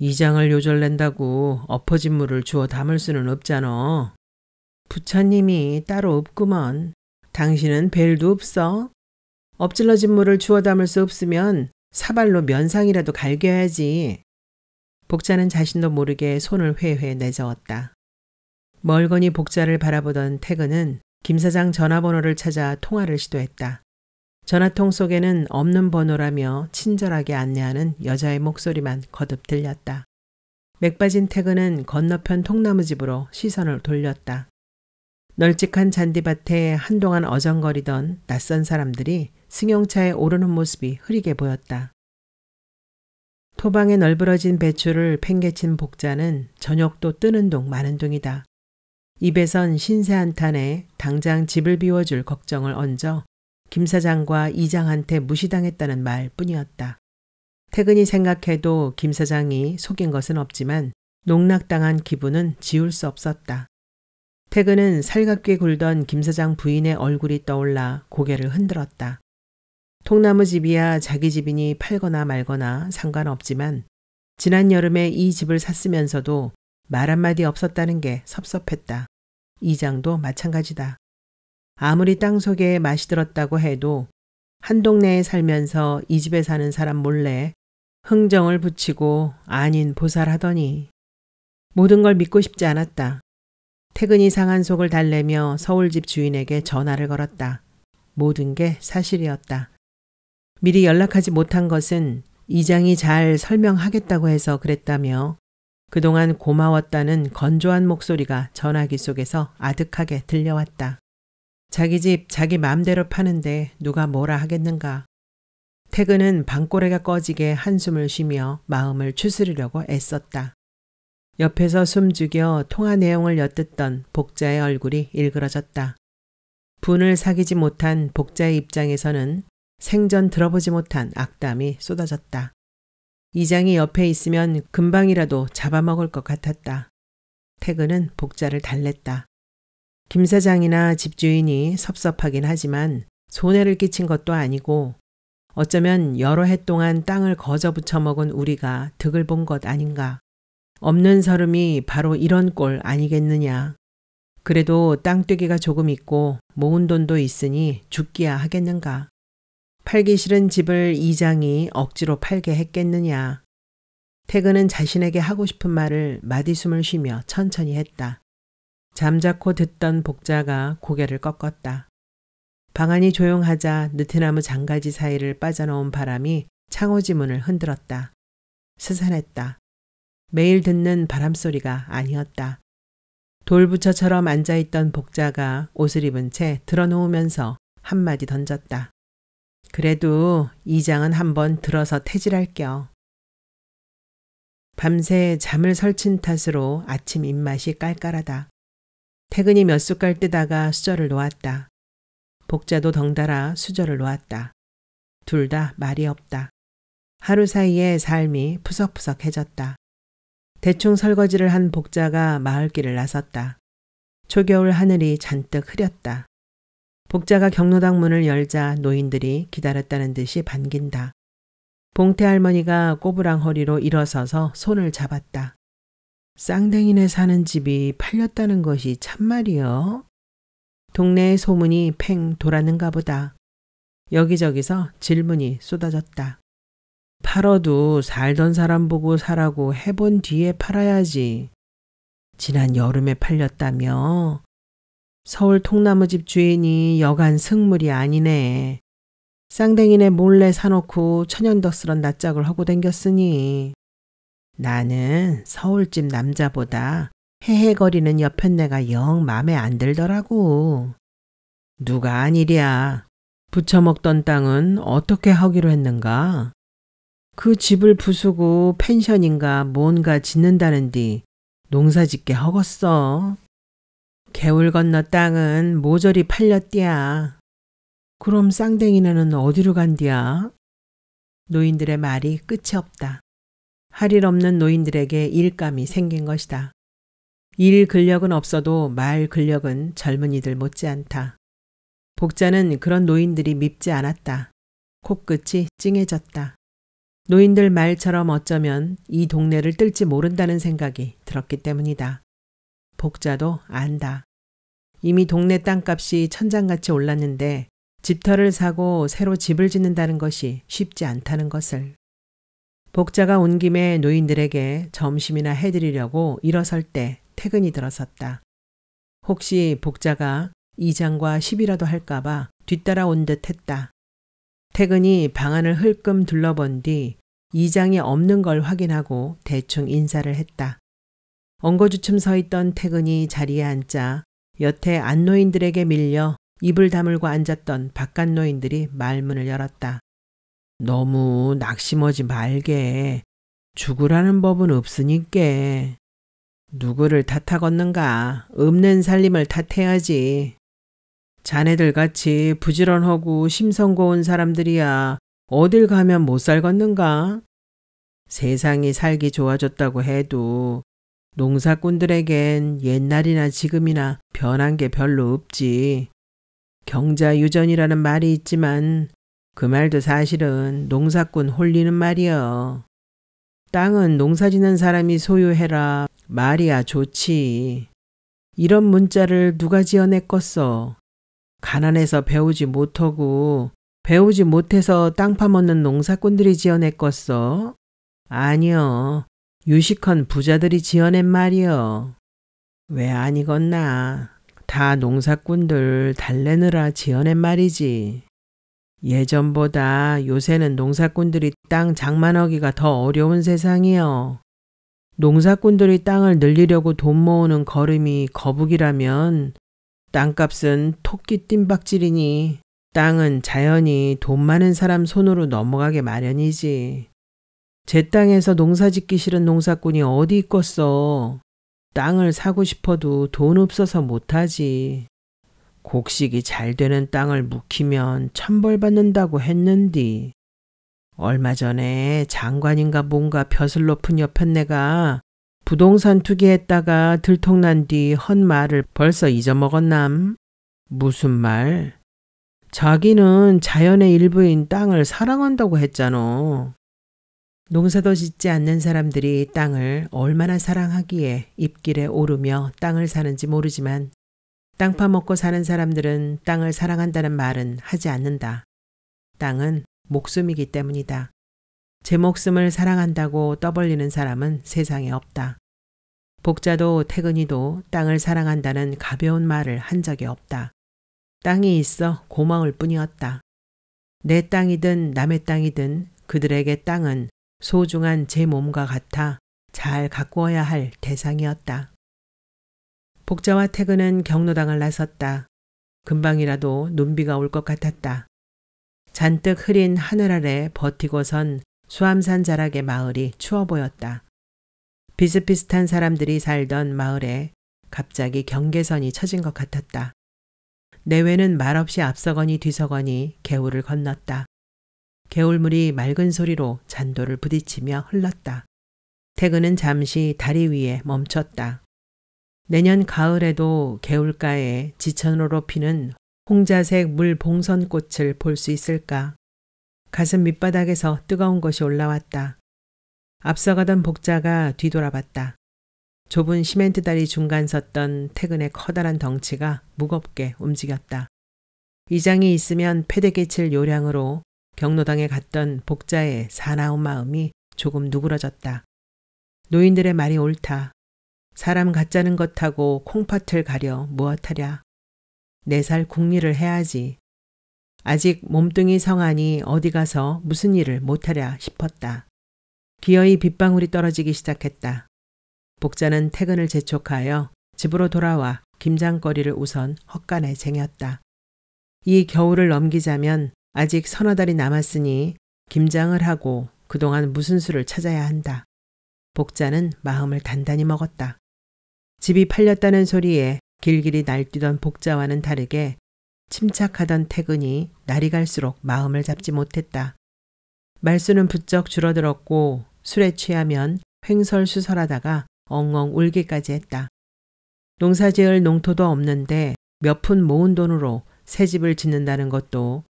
이장을 요절낸다고 엎어진 물을 주워 담을 수는 없잖아. 부처님이 따로 없구먼. 당신은 벨도 없어. 엎질러진 물을 주워 담을 수 없으면 사발로 면상이라도 갈겨야지. 복자는 자신도 모르게 손을 회회 내저었다. 멀거니 복자를 바라보던 태그는 김 사장 전화번호를 찾아 통화를 시도했다. 전화통 속에는 없는 번호라며 친절하게 안내하는 여자의 목소리만 거듭 들렸다. 맥빠진 태그는 건너편 통나무집으로 시선을 돌렸다. 널찍한 잔디밭에 한동안 어정거리던 낯선 사람들이 승용차에 오르는 모습이 흐리게 보였다. 토방에 널브러진 배추를 팽개친 복자는 저녁도 뜨는 둥 마는 둥이다 입에선 신세 한탄에 당장 집을 비워줄 걱정을 얹어 김 사장과 이장한테 무시당했다는 말뿐이었다. 퇴근이 생각해도 김 사장이 속인 것은 없지만 농락당한 기분은 지울 수 없었다. 퇴근은 살갑게 굴던 김 사장 부인의 얼굴이 떠올라 고개를 흔들었다. 통나무 집이야 자기 집이니 팔거나 말거나 상관없지만 지난 여름에 이 집을 샀으면서도 말 한마디 없었다는 게 섭섭했다. 2장도 마찬가지다. 아무리 땅 속에 맛이 들었다고 해도 한 동네에 살면서 이 집에 사는 사람 몰래 흥정을 붙이고 아닌 보살하더니 모든 걸 믿고 싶지 않았다. 퇴근이 상한 속을 달래며 서울집 주인에게 전화를 걸었다. 모든 게 사실이었다. 미리 연락하지 못한 것은 이장이 잘 설명하겠다고 해서 그랬다며 그동안 고마웠다는 건조한 목소리가 전화기 속에서 아득하게 들려왔다. 자기 집 자기 마음대로 파는데 누가 뭐라 하겠는가. 태근은 방꼬레가 꺼지게 한숨을 쉬며 마음을 추스르려고 애썼다. 옆에서 숨죽여 통화 내용을 엿듣던 복자의 얼굴이 일그러졌다. 분을 사귀지 못한 복자의 입장에서는 생전 들어보지 못한 악담이 쏟아졌다. 이장이 옆에 있으면 금방이라도 잡아먹을 것 같았다. 태근은 복자를 달랬다. 김 사장이나 집주인이 섭섭하긴 하지만 손해를 끼친 것도 아니고 어쩌면 여러 해 동안 땅을 거저 붙여 먹은 우리가 득을 본 것 아닌가. 없는 설움이 바로 이런 꼴 아니겠느냐. 그래도 땅뜨기가 조금 있고 모은 돈도 있으니 죽기야 하겠는가. 팔기 싫은 집을 이장이 억지로 팔게 했겠느냐. 태그는 자신에게 하고 싶은 말을 마디숨을 쉬며 천천히 했다. 잠자코 듣던 복자가 고개를 꺾었다. 방안이 조용하자 느티나무 장가지 사이를 빠져나온 바람이 창호지 문을 흔들었다. 스산했다. 매일 듣는 바람소리가 아니었다. 돌부처처럼 앉아있던 복자가 옷을 입은 채 드러누우면서 한마디 던졌다. 그래도 이 장은 한번 들어서 태질할게 밤새 잠을 설친 탓으로 아침 입맛이 깔깔하다. 퇴근이 몇 숟갈 뜨다가 수저를 놓았다. 복자도 덩달아 수저를 놓았다. 둘 다 말이 없다. 하루 사이에 삶이 푸석푸석해졌다. 대충 설거지를 한 복자가 마을길을 나섰다. 초겨울 하늘이 잔뜩 흐렸다. 복자가 경로당 문을 열자 노인들이 기다렸다는 듯이 반긴다. 봉태 할머니가 꼬부랑 허리로 일어서서 손을 잡았다. 쌍댕이네 사는 집이 팔렸다는 것이 참말이여. 동네의 소문이 팽 돌았는가 보다. 여기저기서 질문이 쏟아졌다. 팔어도 살던 사람 보고 사라고 해본 뒤에 팔아야지. 지난 여름에 팔렸다며 서울 통나무집 주인이 여간 승물이 아니네. 쌍댕이네 몰래 사놓고 천연덕스런 낯짝을 하고 댕겼으니 나는 서울집 남자보다 헤헤거리는 옆편네가 영 맘에 안 들더라고. 누가 아니랴. 붙여먹던 땅은 어떻게 하기로 했는가? 그 집을 부수고 펜션인가 뭔가 짓는다는디 농사짓게 허겄어. 개울 건너 땅은 모조리 팔렸디야. 그럼 쌍댕이네는 어디로 간디야? 노인들의 말이 끝이 없다. 할 일 없는 노인들에게 일감이 생긴 것이다. 일 근력은 없어도 말 근력은 젊은이들 못지않다. 복자는 그런 노인들이 밉지 않았다. 코끝이 찡해졌다. 노인들 말처럼 어쩌면 이 동네를 뜰지 모른다는 생각이 들었기 때문이다. 복자도 안다. 이미 동네 땅값이 천장같이 올랐는데 집터를 사고 새로 집을 짓는다는 것이 쉽지 않다는 것을. 복자가 온 김에 노인들에게 점심이나 해드리려고 일어설 때 퇴근이 들어섰다. 혹시 복자가 이장과 시비라도 할까봐 뒤따라온 듯 했다. 퇴근이 방안을 흘끔 둘러본 뒤 이장이 없는 걸 확인하고 대충 인사를 했다. 엉거주춤 서 있던 태근이 자리에 앉자 여태 안노인들에게 밀려 입을 다물고 앉았던 바깥 노인들이 말문을 열었다. 너무 낙심하지 말게. 죽으라는 법은 없으니께. 누구를 탓하겠는가. 없는 살림을 탓해야지. 자네들 같이 부지런하고 심성 고운 사람들이야. 어딜 가면 못 살겠는가? 세상이 살기 좋아졌다고 해도 농사꾼들에겐 옛날이나 지금이나 변한 게 별로 없지. 경자유전이라는 말이 있지만 그 말도 사실은 농사꾼 홀리는 말이여. 땅은 농사짓는 사람이 소유해라 말이야 좋지. 이런 문자를 누가 지어냈겠어. 가난해서 배우지 못하고 배우지 못해서 땅 파먹는 농사꾼들이 지어냈겠어? 아니여. 유식한 부자들이 지어낸 말이여. 왜 아니겠나. 다 농사꾼들 달래느라 지어낸 말이지. 예전보다 요새는 농사꾼들이 땅 장만하기가 더 어려운 세상이여. 농사꾼들이 땅을 늘리려고 돈 모으는 걸음이 거북이라면 땅값은 토끼 뜀박질이니 땅은 자연히 돈 많은 사람 손으로 넘어가게 마련이지. 제 땅에서 농사 짓기 싫은 농사꾼이 어디 있겠어. 땅을 사고 싶어도 돈 없어서 못하지. 곡식이 잘 되는 땅을 묵히면 천벌 받는다고 했는디. 얼마 전에 장관인가 뭔가 벼슬 높은 옆에 내가 부동산 투기했다가 들통난 뒤 헌 말을 벌써 잊어먹었남. 무슨 말? 자기는 자연의 일부인 땅을 사랑한다고 했잖아. 농사도 짓지 않는 사람들이 땅을 얼마나 사랑하기에 입길에 오르며 땅을 사는지 모르지만 땅 파먹고 사는 사람들은 땅을 사랑한다는 말은 하지 않는다. 땅은 목숨이기 때문이다. 제 목숨을 사랑한다고 떠벌리는 사람은 세상에 없다. 복자도 태근이도 땅을 사랑한다는 가벼운 말을 한 적이 없다. 땅이 있어 고마울 뿐이었다. 내 땅이든 남의 땅이든 그들에게 땅은 소중한 제 몸과 같아 잘 가꾸어야 할 대상이었다. 복자와 태그는 경로당을 나섰다. 금방이라도 눈비가 올 것 같았다. 잔뜩 흐린 하늘 아래 버티고선 수암산 자락의 마을이 추워 보였다. 비슷비슷한 사람들이 살던 마을에 갑자기 경계선이 처진 것 같았다. 내외는 말없이 앞서거니 뒤서거니 개울을 건넜다. 개울물이 맑은 소리로 잔도를 부딪히며 흘렀다. 태그는 잠시 다리 위에 멈췄다. 내년 가을에도 개울가에 지천으로 피는 홍자색 물 봉선꽃을 볼 수 있을까? 가슴 밑바닥에서 뜨거운 것이 올라왔다. 앞서가던 복자가 뒤돌아봤다. 좁은 시멘트 다리 중간 섰던 태근의 커다란 덩치가 무겁게 움직였다. 이장이 있으면 패대 개칠 요량으로 경로당에 갔던 복자의 사나운 마음이 조금 누그러졌다. 노인들의 말이 옳다. 사람 가짜는 것하고 콩팥을 가려 무엇하랴. 네살 국리를 해야지. 아직 몸뚱이 성안이 어디 가서 무슨 일을 못하랴 싶었다. 기어이 빗방울이 떨어지기 시작했다. 복자는 퇴근을 재촉하여 집으로 돌아와 김장거리를 우선 헛간에 쟁였다. 이 겨울을 넘기자면 아직 서너 달이 남았으니 김장을 하고 그동안 무슨 수를 찾아야 한다. 복자는 마음을 단단히 먹었다. 집이 팔렸다는 소리에 길길이 날뛰던 복자와는 다르게 침착하던 태근이 날이 갈수록 마음을 잡지 못했다. 말수는 부쩍 줄어들었고 술에 취하면 횡설수설하다가 엉엉 울기까지 했다. 농사지을 농토도 없는데 몇 푼 모은 돈으로 새 집을 짓는다는 것도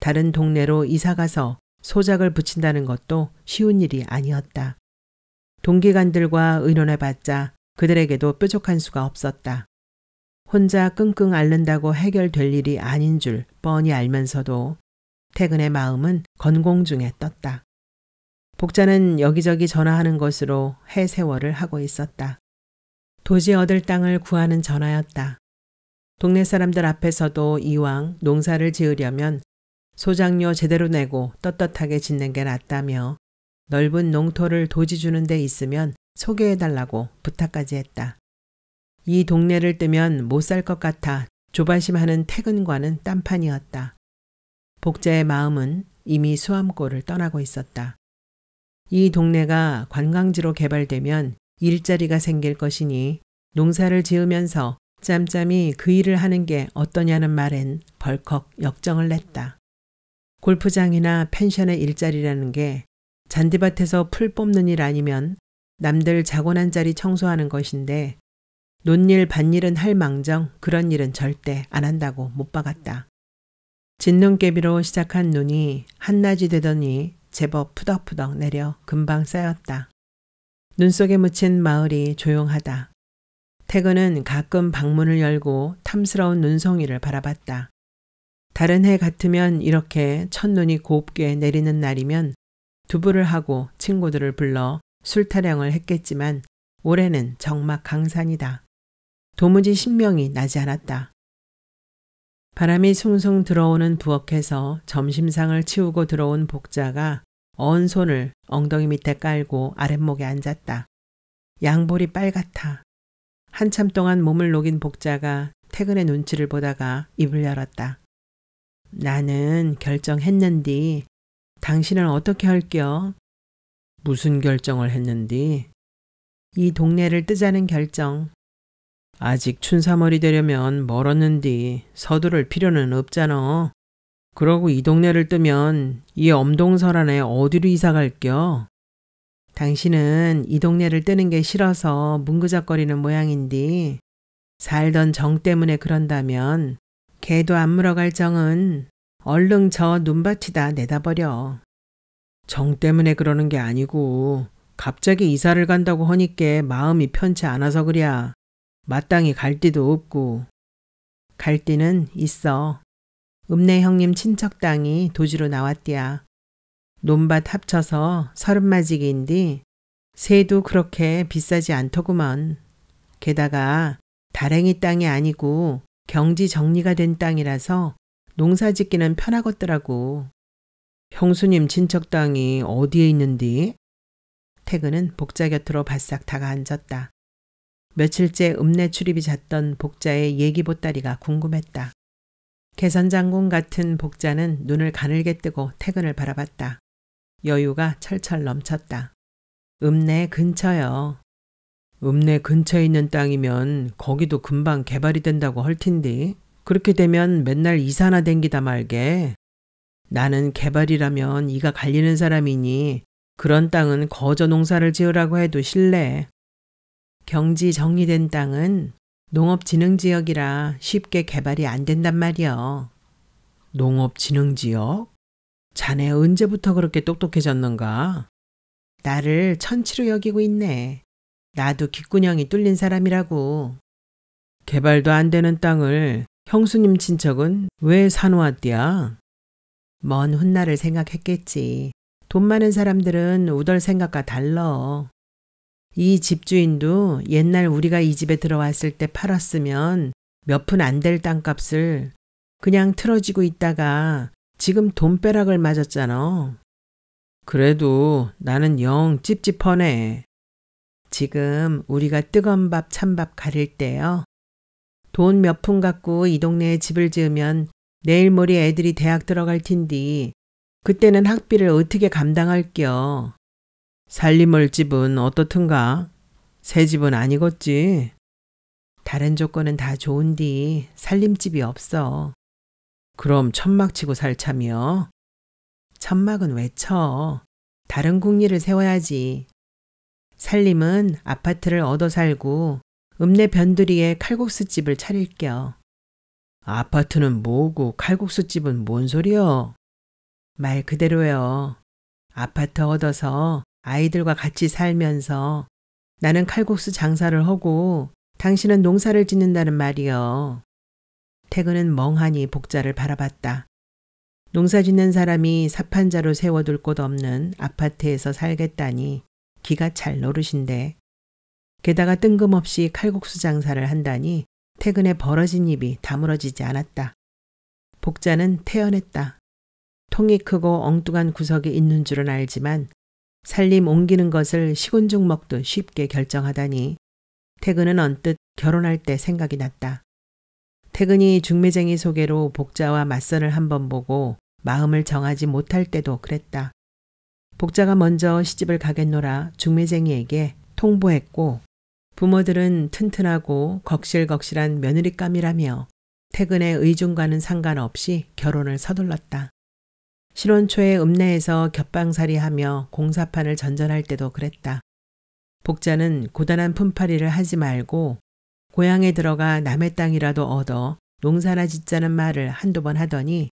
다른 동네로 이사가서 소작을 붙인다는 것도 쉬운 일이 아니었다. 동기관들과 의논해봤자 그들에게도 뾰족한 수가 없었다. 혼자 끙끙 앓는다고 해결될 일이 아닌 줄 뻔히 알면서도 퇴근의 마음은 건공 중에 떴다. 복자는 여기저기 전화하는 것으로 해 세월을 하고 있었다. 도지 얻을 땅을 구하는 전화였다. 동네 사람들 앞에서도 이왕 농사를 지으려면 소장료 제대로 내고 떳떳하게 짓는 게 낫다며 넓은 농토를 도지 주는 데 있으면 소개해달라고 부탁까지 했다. 이 동네를 뜨면 못 살 것 같아 조바심하는 퇴근과는 딴판이었다. 복자의 마음은 이미 수암골을 떠나고 있었다. 이 동네가 관광지로 개발되면 일자리가 생길 것이니 농사를 지으면서 짬짬이 그 일을 하는 게 어떠냐는 말엔 벌컥 역정을 냈다. 골프장이나 펜션의 일자리라는 게 잔디밭에서 풀 뽑는 일 아니면 남들 자고 난 자리 청소하는 것인데 논일 밭일은 할 망정 그런 일은 절대 안 한다고 못 박았다. 진눈깨비로 시작한 눈이 한낮이 되더니 제법 푸덕푸덕 내려 금방 쌓였다. 눈 속에 묻힌 마을이 조용하다. 태그는 가끔 방문을 열고 탐스러운 눈송이를 바라봤다. 다른 해 같으면 이렇게 첫눈이 곱게 내리는 날이면 두부를 하고 친구들을 불러 술타령을 했겠지만 올해는 정막 강산이다. 도무지 신명이 나지 않았다. 바람이 숭숭 들어오는 부엌에서 점심상을 치우고 들어온 복자가 어언 손을 엉덩이 밑에 깔고 아랫목에 앉았다. 양볼이 빨갛다. 한참 동안 몸을 녹인 복자가 퇴근의 눈치를 보다가 입을 열었다. 나는 결정했는디. 당신은 어떻게 할겨? 무슨 결정을 했는디? 이 동네를 뜨자는 결정. 아직 춘삼월이 되려면 멀었는디 서두를 필요는 없잖아. 그러고 이 동네를 뜨면 이 엄동설 안에 어디로 이사 갈겨? 당신은 이 동네를 뜨는 게 싫어서 뭉그적거리는 모양인디 살던 정 때문에 그런다면 개도 안 물어갈 정은 얼른 저 눈밭이다 내다버려. 정 때문에 그러는 게 아니고 갑자기 이사를 간다고 허니께 마음이 편치 않아서 그랴. 마땅히 갈 데도 없고. 갈 데는 있어. 읍내 형님 친척 땅이 도지로 나왔디야. 논밭 합쳐서 서른마지기인디 새도 그렇게 비싸지 않더구먼. 게다가 다랭이 땅이 아니고 경지 정리가 된 땅이라서 농사 짓기는 편하겠더라고. 형수님 친척 땅이 어디에 있는디? 태근은 복자 곁으로 바싹 다가앉았다. 며칠째 읍내 출입이 잦던 복자의 얘기보따리가 궁금했다. 개선장군 같은 복자는 눈을 가늘게 뜨고 태근을 바라봤다. 여유가 철철 넘쳤다. 읍내 근처요. 읍내 근처에 있는 땅이면 거기도 금방 개발이 된다고 헐틴디. 그렇게 되면 맨날 이사나 댕기다 말게. 나는 개발이라면 이가 갈리는 사람이니 그런 땅은 거저 농사를 지으라고 해도 실례. 경지 정리된 땅은 농업진흥지역이라 쉽게 개발이 안 된단 말이여. 농업진흥지역? 자네 언제부터 그렇게 똑똑해졌는가? 나를 천치로 여기고 있네. 나도 귓구녕이 뚫린 사람이라고. 개발도 안 되는 땅을 형수님 친척은 왜 사놓았디야? 먼 훗날을 생각했겠지. 돈 많은 사람들은 우덜 생각과 달러. 이 집주인도 옛날 우리가 이 집에 들어왔을 때 팔았으면 몇 푼 안 될 땅값을 그냥 틀어지고 있다가 지금 돈벼락을 맞았잖아. 그래도 나는 영 찝찝하네. 지금 우리가 뜨거운 밥, 찬밥 가릴 때요. 돈 몇 푼 갖고 이 동네에 집을 지으면 내일 모레 애들이 대학 들어갈 텐디 그때는 학비를 어떻게 감당할게 살림을 집은 어떻든가 새 집은 아니겠지. 다른 조건은 다 좋은디 살림집이 없어. 그럼 천막 치고 살 참이요. 천막은 왜 쳐? 다른 국리를 세워야지. 살림은 아파트를 얻어 살고 읍내 변두리에 칼국수집을 차릴 겨. 아파트는 뭐고 칼국수집은 뭔 소리여? 말 그대로요. 아파트 얻어서 아이들과 같이 살면서 나는 칼국수 장사를 하고 당신은 농사를 짓는다는 말이여 태근은 멍하니 복자를 바라봤다. 농사 짓는 사람이 사판자로 세워둘 곳 없는 아파트에서 살겠다니 기가 잘 노르신데 게다가 뜬금없이 칼국수 장사를 한다니 퇴근에 벌어진 입이 다물어지지 않았다. 복자는 태연했다. 통이 크고 엉뚱한 구석이 있는 줄은 알지만 살림 옮기는 것을 시군죽 먹듯 쉽게 결정하다니 태근은 언뜻 결혼할 때 생각이 났다. 태근이 중매쟁이 소개로 복자와 맞선을 한 번 보고 마음을 정하지 못할 때도 그랬다. 복자가 먼저 시집을 가겠노라 중매쟁이에게 통보했고 부모들은 튼튼하고 걱실걱실한 며느리감이라며 퇴근의 의중과는 상관없이 결혼을 서둘렀다. 신혼 초에 읍내에서 곁방살이하며 공사판을 전전할 때도 그랬다. 복자는 고단한 품팔이를 하지 말고 고향에 들어가 남의 땅이라도 얻어 농사나 짓자는 말을 한두 번 하더니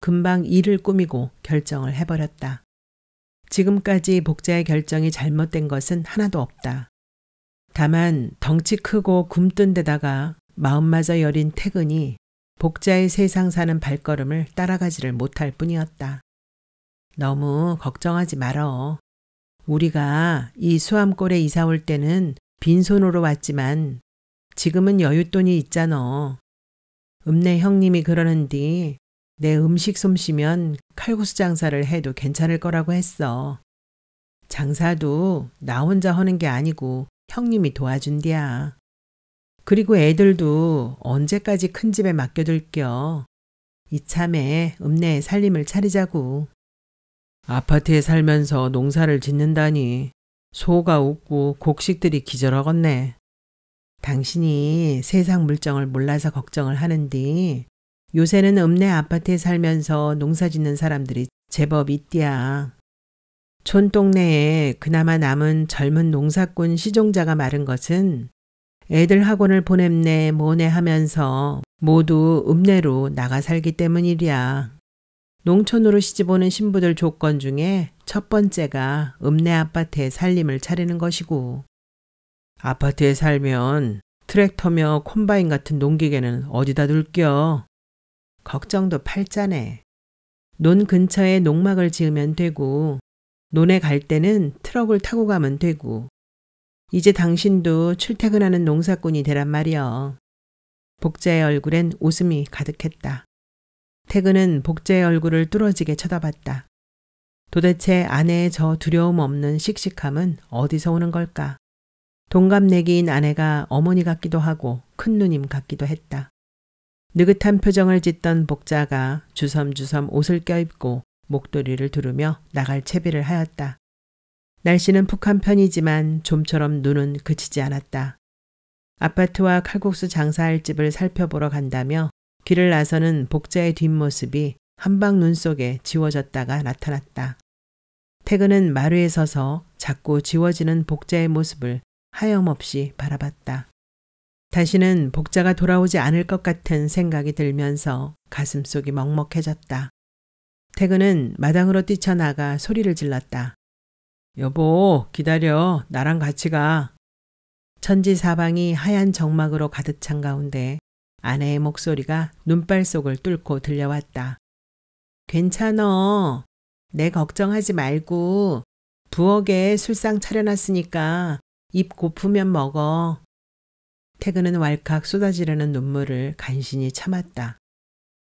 금방 일을 꾸미고 결정을 해버렸다. 지금까지 복자의 결정이 잘못된 것은 하나도 없다. 다만 덩치 크고 굼뜬 데다가 마음마저 여린 태근이 복자의 세상 사는 발걸음을 따라가지를 못할 뿐이었다. 너무 걱정하지 말어. 우리가 이 수암골에 이사 올 때는 빈손으로 왔지만 지금은 여윳돈이 있잖아. 읍내 형님이 그러는디 내 음식 솜씨면 칼국수 장사를 해도 괜찮을 거라고 했어. 장사도 나 혼자 하는 게 아니고 형님이 도와준디야. 그리고 애들도 언제까지 큰 집에 맡겨둘 겨. 이참에 읍내에 살림을 차리자고. 아파트에 살면서 농사를 짓는다니 소가 웃고 곡식들이 기절하겠네. 당신이 세상 물정을 몰라서 걱정을 하는디 요새는 읍내 아파트에 살면서 농사 짓는 사람들이 제법 있디야. 촌동네에 그나마 남은 젊은 농사꾼 시종자가 말은 것은 애들 학원을 보냄내 모내 하면서 모두 읍내로 나가 살기 때문이랴. 농촌으로 시집오는 신부들 조건 중에 첫 번째가 읍내 아파트에 살림을 차리는 것이고 아파트에 살면 트랙터며 콤바인 같은 농기계는 어디다 둘겨. 걱정도 팔자네. 논 근처에 농막을 지으면 되고 논에 갈 때는 트럭을 타고 가면 되고 이제 당신도 출퇴근하는 농사꾼이 되란 말이여. 복자의 얼굴엔 웃음이 가득했다. 태근은 복자의 얼굴을 뚫어지게 쳐다봤다. 도대체 아내의 저 두려움 없는 씩씩함은 어디서 오는 걸까? 동갑내기인 아내가 어머니 같기도 하고 큰 누님 같기도 했다. 느긋한 표정을 짓던 복자가 주섬주섬 옷을 껴입고 목도리를 두르며 나갈 채비를 하였다. 날씨는 푹한 편이지만 좀처럼 눈은 그치지 않았다. 아파트와 칼국수 장사할 집을 살펴보러 간다며 길을 나서는 복자의 뒷모습이 한방 눈 속에 지워졌다가 나타났다. 태그는 마루에 서서 자꾸 지워지는 복자의 모습을 하염없이 바라봤다. 다시는 복자가 돌아오지 않을 것 같은 생각이 들면서 가슴속이 먹먹해졌다. 태근은 마당으로 뛰쳐나가 소리를 질렀다. 여보, 기다려. 나랑 같이 가. 천지 사방이 하얀 정막으로 가득 찬 가운데 아내의 목소리가 눈발 속을 뚫고 들려왔다. 괜찮어. 내 걱정하지 말고 부엌에 술상 차려놨으니까 입 고프면 먹어. 태그는 왈칵 쏟아지려는 눈물을 간신히 참았다.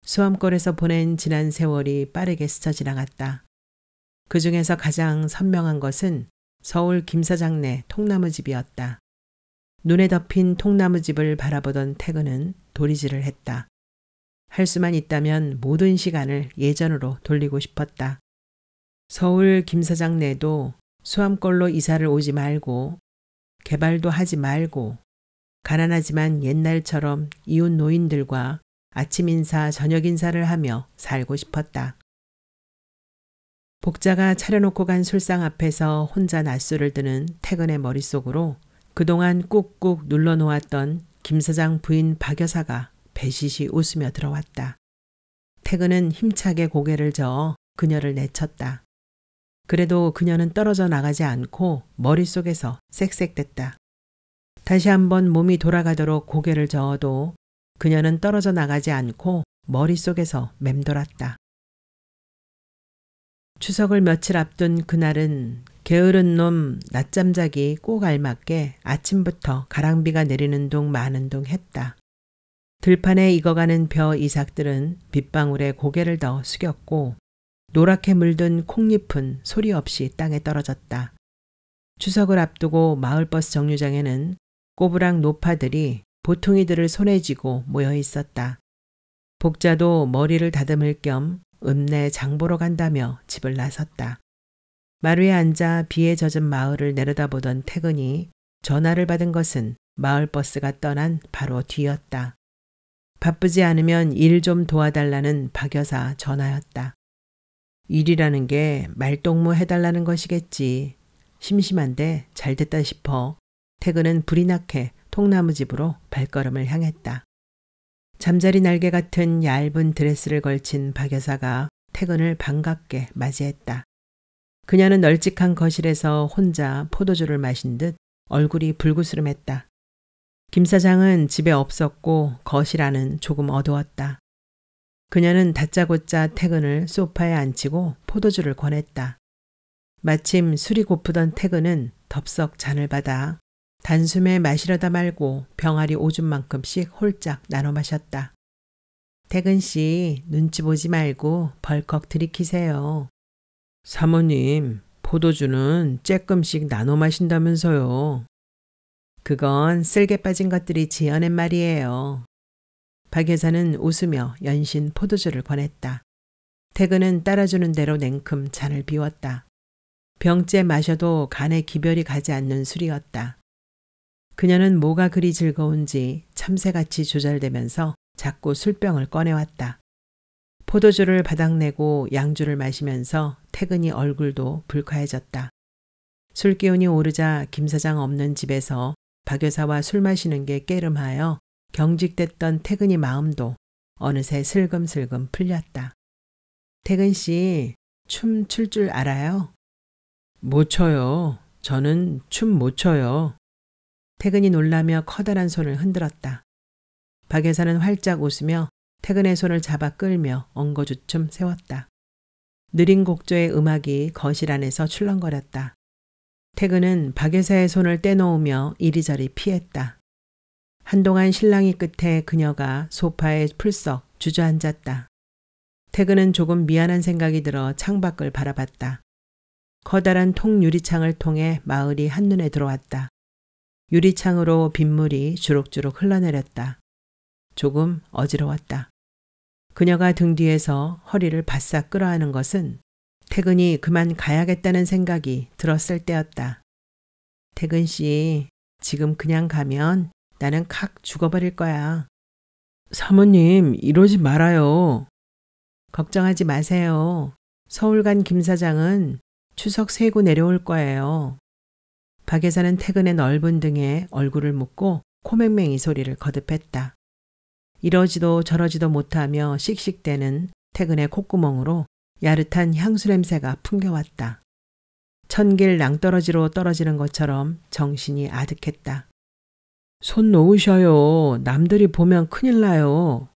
수암골에서 보낸 지난 세월이 빠르게 스쳐 지나갔다. 그 중에서 가장 선명한 것은 서울 김사장내 통나무집이었다. 눈에 덮인 통나무집을 바라보던 태그는 도리질을 했다. 할 수만 있다면 모든 시간을 예전으로 돌리고 싶었다. 서울 김사장내도 수암골로 이사를 오지 말고 개발도 하지 말고 가난하지만 옛날처럼 이웃 노인들과 아침 인사, 저녁 인사를 하며 살고 싶었다. 복자가 차려놓고 간 술상 앞에서 혼자 낮술을 드는 태근의 머릿속으로 그동안 꾹꾹 눌러놓았던 김 사장 부인 박 여사가 배시시 웃으며 들어왔다. 태근은 힘차게 고개를 저어 그녀를 내쳤다. 그래도 그녀는 떨어져 나가지 않고 머릿속에서 쌕쌕댔다. 다시 한번 몸이 돌아가도록 고개를 저어도 그녀는 떨어져 나가지 않고 머릿속에서 맴돌았다. 추석을 며칠 앞둔 그날은 게으른 놈 낮잠 자기 꼭 알맞게 아침부터 가랑비가 내리는 둥 마는 둥 했다. 들판에 익어가는 벼 이삭들은 빗방울에 고개를 더 숙였고 노랗게 물든 콩잎은 소리 없이 땅에 떨어졌다. 추석을 앞두고 마을버스 정류장에는 꼬부랑 노파들이 보통이들을 손에 쥐고 모여 있었다. 복자도 머리를 다듬을 겸 읍내 장보러 간다며 집을 나섰다. 마루에 앉아 비에 젖은 마을을 내려다보던 태근이 전화를 받은 것은 마을버스가 떠난 바로 뒤였다. 바쁘지 않으면 일 좀 도와달라는 박여사 전화였다. 일이라는 게 말동무 해달라는 것이겠지. 심심한데 잘됐다 싶어 태그는 불이 나케 통나무집으로 발걸음을 향했다. 잠자리 날개 같은 얇은 드레스를 걸친 박 여사가 태근을 반갑게 맞이했다. 그녀는 널찍한 거실에서 혼자 포도주를 마신 듯 얼굴이 불구스름했다. 김 사장은 집에 없었고 거실 안은 조금 어두웠다. 그녀는 다짜고짜 태근을 소파에 앉히고 포도주를 권했다. 마침 술이 고프던 태근은 덥석 잔을 받아 단숨에 마시려다 말고 병아리 오줌만큼씩 홀짝 나눠 마셨다. 태근 씨 눈치 보지 말고 벌컥 들이키세요. 사모님, 포도주는 쬐끔씩 나눠 마신다면서요. 그건 쓸개 빠진 것들이 지어낸 말이에요. 박 여사는 웃으며 연신 포도주를 권했다. 태근은 따라주는 대로 냉큼 잔을 비웠다. 병째 마셔도 간에 기별이 가지 않는 술이었다. 그녀는 뭐가 그리 즐거운지 참새같이 조절되면서 자꾸 술병을 꺼내왔다. 포도주를 바닥내고 양주를 마시면서 태근이 얼굴도 불쾌해졌다. 술 기운이 오르자 김 사장 없는 집에서 박 여사와 술 마시는 게 깨름하여 경직됐던 태근이 마음도 어느새 슬금슬금 풀렸다. 태근 씨, 춤 출 줄 알아요? 못 춰요. 저는 춤 못 춰요. 태근이 놀라며 커다란 손을 흔들었다. 박예사는 활짝 웃으며 태근의 손을 잡아 끌며 엉거주춤 세웠다. 느린 곡조의 음악이 거실 안에서 출렁거렸다. 태근은 박예사의 손을 떼놓으며 이리저리 피했다. 한동안 신랑이 끝에 그녀가 소파에 풀썩 주저앉았다. 태근은 조금 미안한 생각이 들어 창밖을 바라봤다. 커다란 통 유리창을 통해 마을이 한눈에 들어왔다. 유리창으로 빗물이 주룩주룩 흘러내렸다. 조금 어지러웠다. 그녀가 등 뒤에서 허리를 바싹 끌어안은 것은 태근이 그만 가야겠다는 생각이 들었을 때였다. 태근 씨, 지금 그냥 가면 나는 칵 죽어버릴 거야. 사모님, 이러지 말아요. 걱정하지 마세요. 서울 간 김 사장은 추석 세고 내려올 거예요. 박여사는 퇴근의 넓은 등에 얼굴을 묻고 코맹맹이 소리를 거듭했다. 이러지도 저러지도 못하며 씩씩대는 퇴근의 콧구멍으로 야릇한 향수 냄새가 풍겨왔다. 천길 낭떠러지로 떨어지는 것처럼 정신이 아득했다. 손 놓으셔요. 남들이 보면 큰일 나요.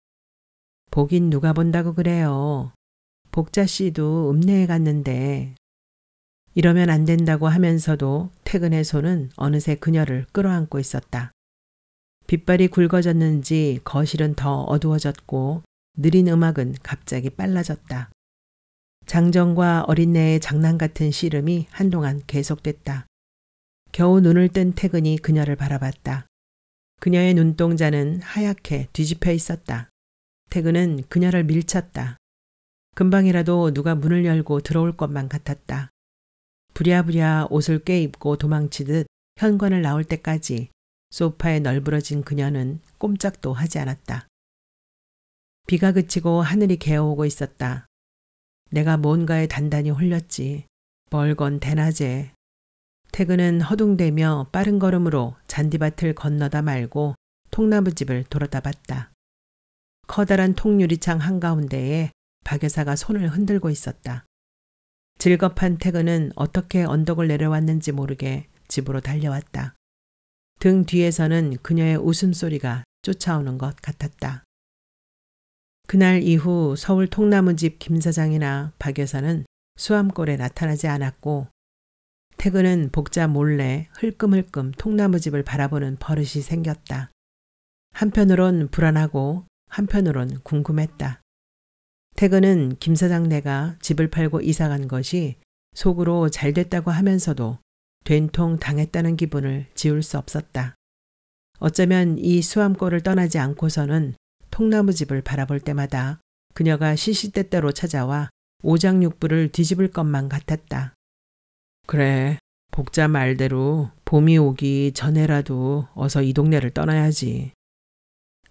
보긴 누가 본다고 그래요. 복자 씨도 읍내에 갔는데 이러면 안 된다고 하면서도 퇴근의 손은 어느새 그녀를 끌어안고 있었다. 빛발이 굵어졌는지 거실은 더 어두워졌고 느린 음악은 갑자기 빨라졌다. 장정과 어린애의 장난 같은 씨름이 한동안 계속됐다. 겨우 눈을 뜬 태근이 그녀를 바라봤다. 그녀의 눈동자는 하얗게 뒤집혀 있었다. 태근은 그녀를 밀쳤다. 금방이라도 누가 문을 열고 들어올 것만 같았다. 부랴부랴 옷을 꿰입고 도망치듯 현관을 나올 때까지 소파에 널브러진 그녀는 꼼짝도 하지 않았다. 비가 그치고 하늘이 개어오고 있었다. 내가 뭔가에 단단히 홀렸지. 멀건 대낮에. 태그는 허둥대며 빠른 걸음으로 잔디밭을 건너다 말고 통나무집을 돌아다 봤다. 커다란 통유리창 한가운데에 박여사가 손을 흔들고 있었다. 질겁한 태그는 어떻게 언덕을 내려왔는지 모르게 집으로 달려왔다. 등 뒤에서는 그녀의 웃음소리가 쫓아오는 것 같았다. 그날 이후 서울 통나무집 김 사장이나 박 여사는 수암골에 나타나지 않았고 태그는 복자 몰래 흘끔흘끔 통나무집을 바라보는 버릇이 생겼다. 한편으론 불안하고 한편으론 궁금했다. 태근은 김 사장 네가 집을 팔고 이사 간 것이 속으로 잘 됐다고 하면서도 된통 당했다는 기분을 지울 수 없었다. 어쩌면 이 수암골을 떠나지 않고서는 통나무 집을 바라볼 때마다 그녀가 시시때때로 찾아와 오장육부를 뒤집을 것만 같았다. 그래, 복자 말대로 봄이 오기 전에라도 어서 이 동네를 떠나야지.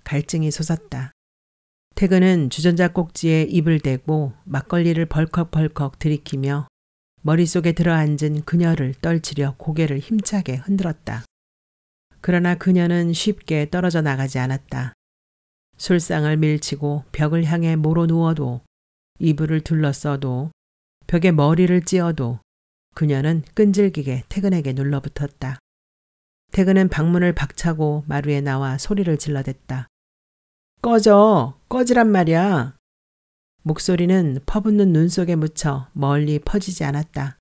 갈증이 솟았다. 태그는 주전자 꼭지에 입을 대고 막걸리를 벌컥벌컥 들이키며 머릿속에 들어앉은 그녀를 떨치려 고개를 힘차게 흔들었다. 그러나 그녀는 쉽게 떨어져 나가지 않았다. 술상을 밀치고 벽을 향해 모로 누워도 이불을 둘러싸도 벽에 머리를 찧어도 그녀는 끈질기게 태근에게 눌러붙었다. 태근은 방문을 박차고 마루에 나와 소리를 질러댔다. 꺼져, 꺼지란 말이야. 목소리는 퍼붓는 눈 속에 묻혀 멀리 퍼지지 않았다.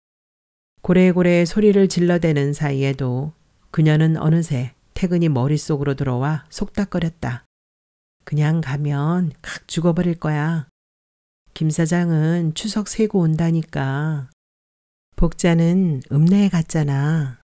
고래고래 소리를 질러대는 사이에도 그녀는 어느새 태근이 머릿속으로 들어와 속닥거렸다. 그냥 가면 칵 죽어버릴 거야. 김 사장은 추석 세고 온다니까. 복자는 읍내에 갔잖아.